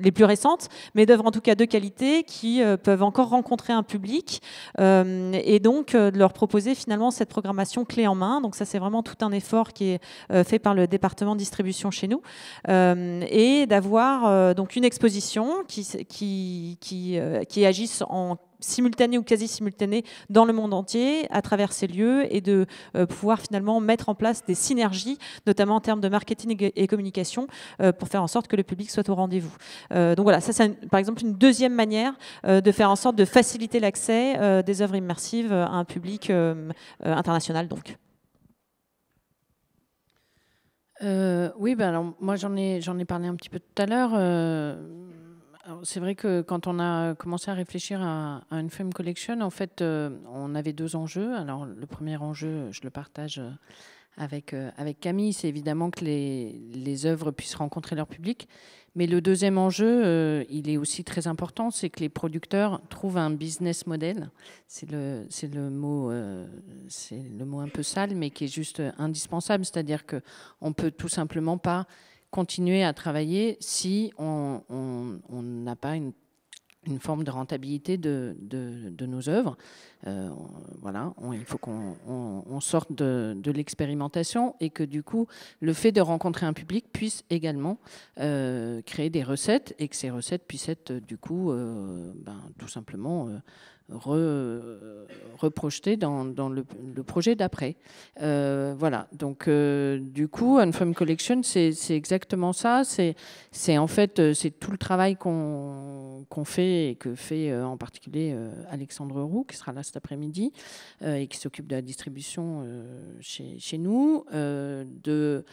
les plus récentes, mais d'œuvres en tout cas de qualité qui euh, peuvent encore rencontrer un public euh, et donc euh, de leur proposer finalement cette programmation clé en main. Donc ça, c'est vraiment tout un effort qui est fait par le département distribution chez nous et d'avoir donc une exposition qui, qui, qui, qui agisse en simultané ou quasi simultané dans le monde entier à travers ces lieux et de euh, pouvoir finalement mettre en place des synergies, notamment en termes de marketing et communication, euh, pour faire en sorte que le public soit au rendez-vous. Euh, donc voilà, ça c'est par exemple une deuxième manière de faire en sorte de faciliter l'accès des œuvres immersives à un public international. Donc. oui, ben alors, moi j'en ai, j'en ai parlé un petit peu tout à l'heure. C'est vrai que quand on a commencé à réfléchir à, une film collection, en fait, euh, on avait deux enjeux. Alors, le premier enjeu, je le partage euh, avec, euh, avec Camille, c'est évidemment que les, les, œuvres puissent rencontrer leur public. Mais le deuxième enjeu, il est aussi très important, c'est que les producteurs trouvent un business model. C'est le, le, mot, c'est le mot un peu sale, mais qui est juste indispensable. C'est-à-dire qu'on ne peut tout simplement pas continuer à travailler si on n'a pas une, forme de rentabilité de, nos œuvres. Euh, voilà, il faut qu'on sorte de, l'expérimentation et que du coup, le fait de rencontrer un public puisse également euh, créer des recettes et que ces recettes puissent être du coup, euh, ben, tout simplement re, dans, le, projet d'après. Euh, voilà, donc euh, du coup, From Collection, c'est exactement ça. C'est en fait euh, c'est tout le travail qu'on fait et que fait en particulier Alexandre Roux, qui sera là cet après-midi et qui s'occupe de la distribution chez, nous, de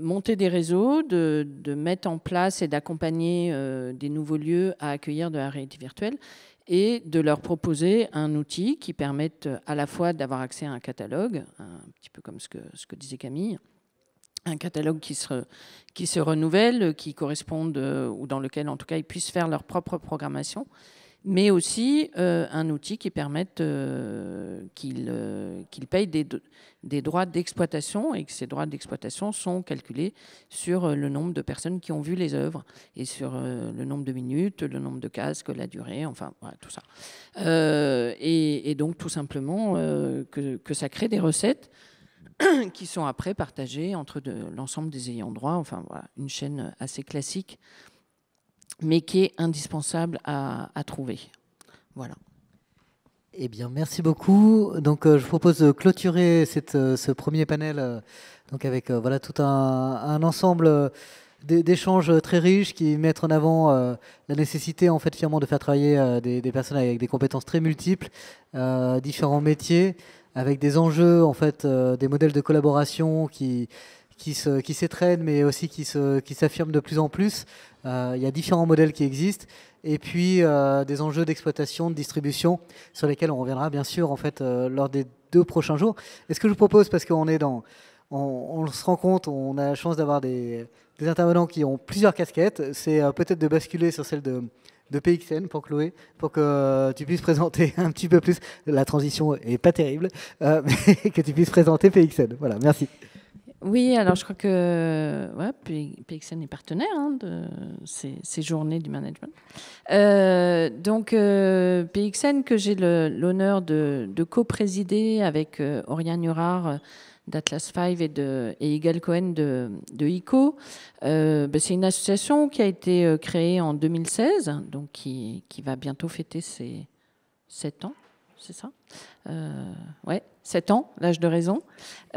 monter des réseaux, de, mettre en place et d'accompagner des nouveaux lieux à accueillir de la réalité virtuelle et de leur proposer un outil qui permette à la fois d'avoir accès à un catalogue, un petit peu comme ce que, disait Camille, un catalogue qui se, qui se renouvelle, qui corresponde, euh, ou dans lequel en tout cas ils puissent faire leur propre programmation, mais aussi euh, un outil qui permette euh, qu'ils euh, payent des, droits d'exploitation et que ces droits d'exploitation sont calculés sur le nombre de personnes qui ont vu les œuvres et sur le nombre de minutes, le nombre de casques, la durée, enfin tout ça. Et, donc tout simplement que, ça crée des recettes qui sont après partagées entre l'ensemble des ayants droit, enfin voilà, une chaîne assez classique mais qui est indispensable à, trouver. Voilà. Eh bien, merci beaucoup. Donc, euh, je propose de clôturer euh, ce premier panel euh, donc avec voilà, tout un, ensemble d'échanges très riches qui mettent en avant la nécessité en fait de faire travailler des, personnes avec des compétences très multiples, différents métiers, avec des enjeux en fait, des modèles de collaboration qui qui s'étraînent, mais aussi qui s'affirment qui de plus en plus. Euh, il y a différents modèles qui existent et puis euh, des enjeux d'exploitation, de distribution sur lesquels on reviendra bien sûr en fait euh, lors des deux prochains jours. Et ce que je vous propose, parce qu'on est dans, on, se rend compte, on a la chance d'avoir des, intervenants qui ont plusieurs casquettes, c'est peut-être de basculer sur celle de, PXN pour Chloé, pour que tu puisses présenter un petit peu plus. La transition est pas terrible, mais que tu puisses présenter PXN. Voilà, merci. Oui, alors je crois que PXN est partenaire hein, de ces, journées du management. Euh, donc euh, PXN que j'ai l'honneur de, co-présider avec euh, Aurélien Nurard euh, d'Atlas 5 et de Cohen de, ICO. Ben, c'est une association qui a été créée en 2016, donc qui, qui va bientôt fêter ses 7 ans c'est ça euh, Ouais, 7 ans, l'âge de raison.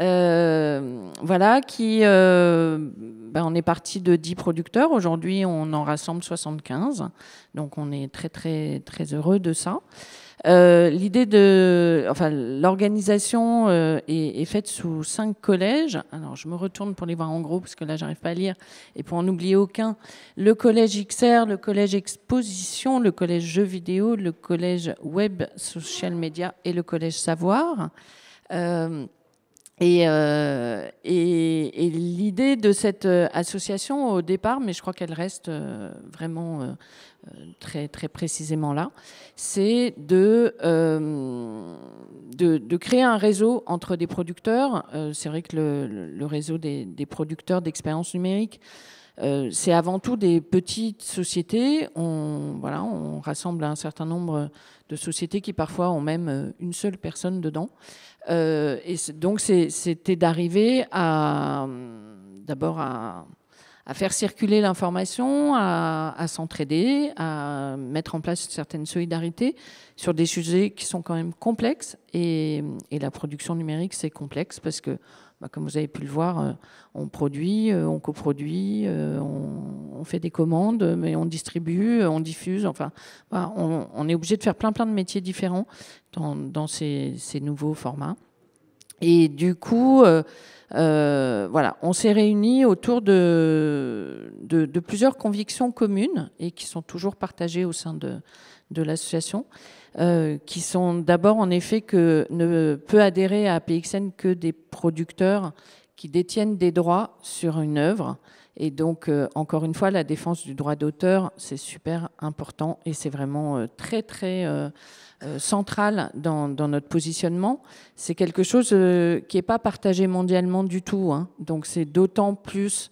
Euh, voilà, qui. Euh, ben, on est parti de 10 producteurs. Aujourd'hui, on en rassemble 75. Donc, on est très, très, très heureux de ça. Euh, l'idée de, enfin, l'organisation euh, est, faite sous cinq collèges. Alors, je me retourne pour les voir en gros parce que là, j'arrive pas à lire et pour en oublier aucun. Le collège XR, le collège Exposition, le collège Jeux vidéo, le collège Web, Social Media et le collège Savoir. Euh, euh, et, l'idée de cette euh, association au départ, mais je crois qu'elle reste euh, vraiment très, très précisément là, c'est de, de, créer un réseau entre des producteurs. c'est vrai que le, réseau des, des producteurs d'expériences numériques euh, c'est avant tout des petites sociétés. On, rassemble un certain nombre de sociétés qui parfois ont même euh, une seule personne dedans. Euh, et donc c'était d'arriver à d'abord à, faire circuler l'information, à, s'entraider, à mettre en place certaines solidarités sur des sujets qui sont quand même complexes. et la production numérique, c'est complexe parce que bah, comme vous avez pu le voir, euh, on produit, euh, on coproduit, euh, on, fait des commandes, mais on distribue, on diffuse. Enfin, bah, on, est obligé de faire plein plein de métiers différents dans, ces, nouveaux formats. Et du coup, voilà, on s'est réunis autour de, plusieurs convictions communes et qui sont toujours partagées au sein de l'association. Euh, qui sont d'abord en effet que ne peut adhérer à PXN que des producteurs qui détiennent des droits sur une œuvre. Et donc, euh, encore une fois, la défense du droit d'auteur, c'est super important et c'est vraiment euh, très, très central dans, notre positionnement. C'est quelque chose qui n'est pas partagé mondialement du tout. Hein. Donc, c'est d'autant plus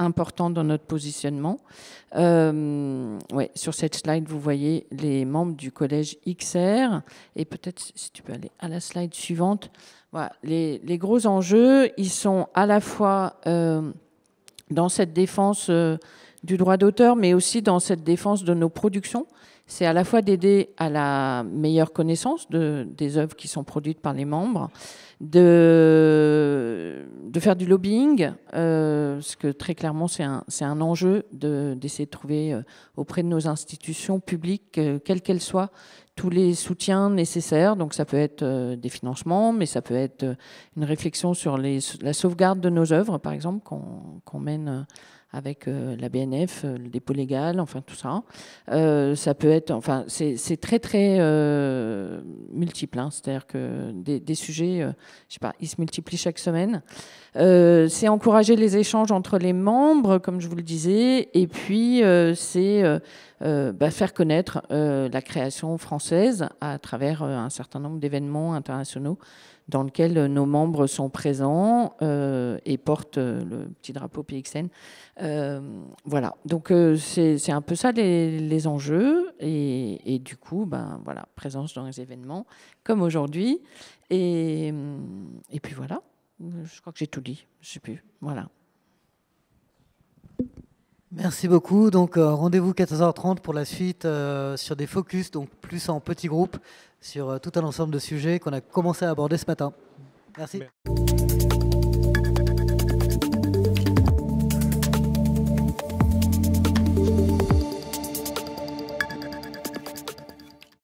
important dans notre positionnement. Euh, ouais, sur cette slide, vous voyez les membres du collège XR. Et peut-être, si tu peux aller à la slide suivante, voilà, les, gros enjeux, ils sont à la fois euh, dans cette défense euh, du droit d'auteur, mais aussi dans cette défense de nos productions c'est à la fois d'aider à la meilleure connaissance des œuvres qui sont produites par les membres, de, faire du lobbying, euh, parce que très clairement c'est un, enjeu d'essayer de, trouver euh, auprès de nos institutions publiques, euh, quelles qu'elles soient, tous les soutiens nécessaires. Donc ça peut être euh, des financements, mais ça peut être une réflexion sur la sauvegarde de nos œuvres, par exemple, qu'on mène avec euh, la BNF, euh, le dépôt légal, enfin tout ça. Euh, ça peut être, enfin, c'est très très multiple, hein. c'est-à-dire que des, sujets, je sais pas, ils se multiplient chaque semaine. c'est encourager les échanges entre les membres, comme je vous le disais, et puis c'est bah, faire connaître la création française à travers un certain nombre d'événements internationaux dans lequel euh, nos membres sont présents euh, et portent euh, le petit drapeau PXN. voilà, donc c'est un peu ça les, enjeux et, du coup, ben voilà, présence dans les événements comme aujourd'hui et, puis voilà, je crois que j'ai tout dit, je sais plus, voilà. Merci beaucoup. Donc rendez-vous 14h30 pour la suite sur des focus, donc plus en petits groupes sur euh, tout un ensemble de sujets qu'on a commencé à aborder ce matin. Merci.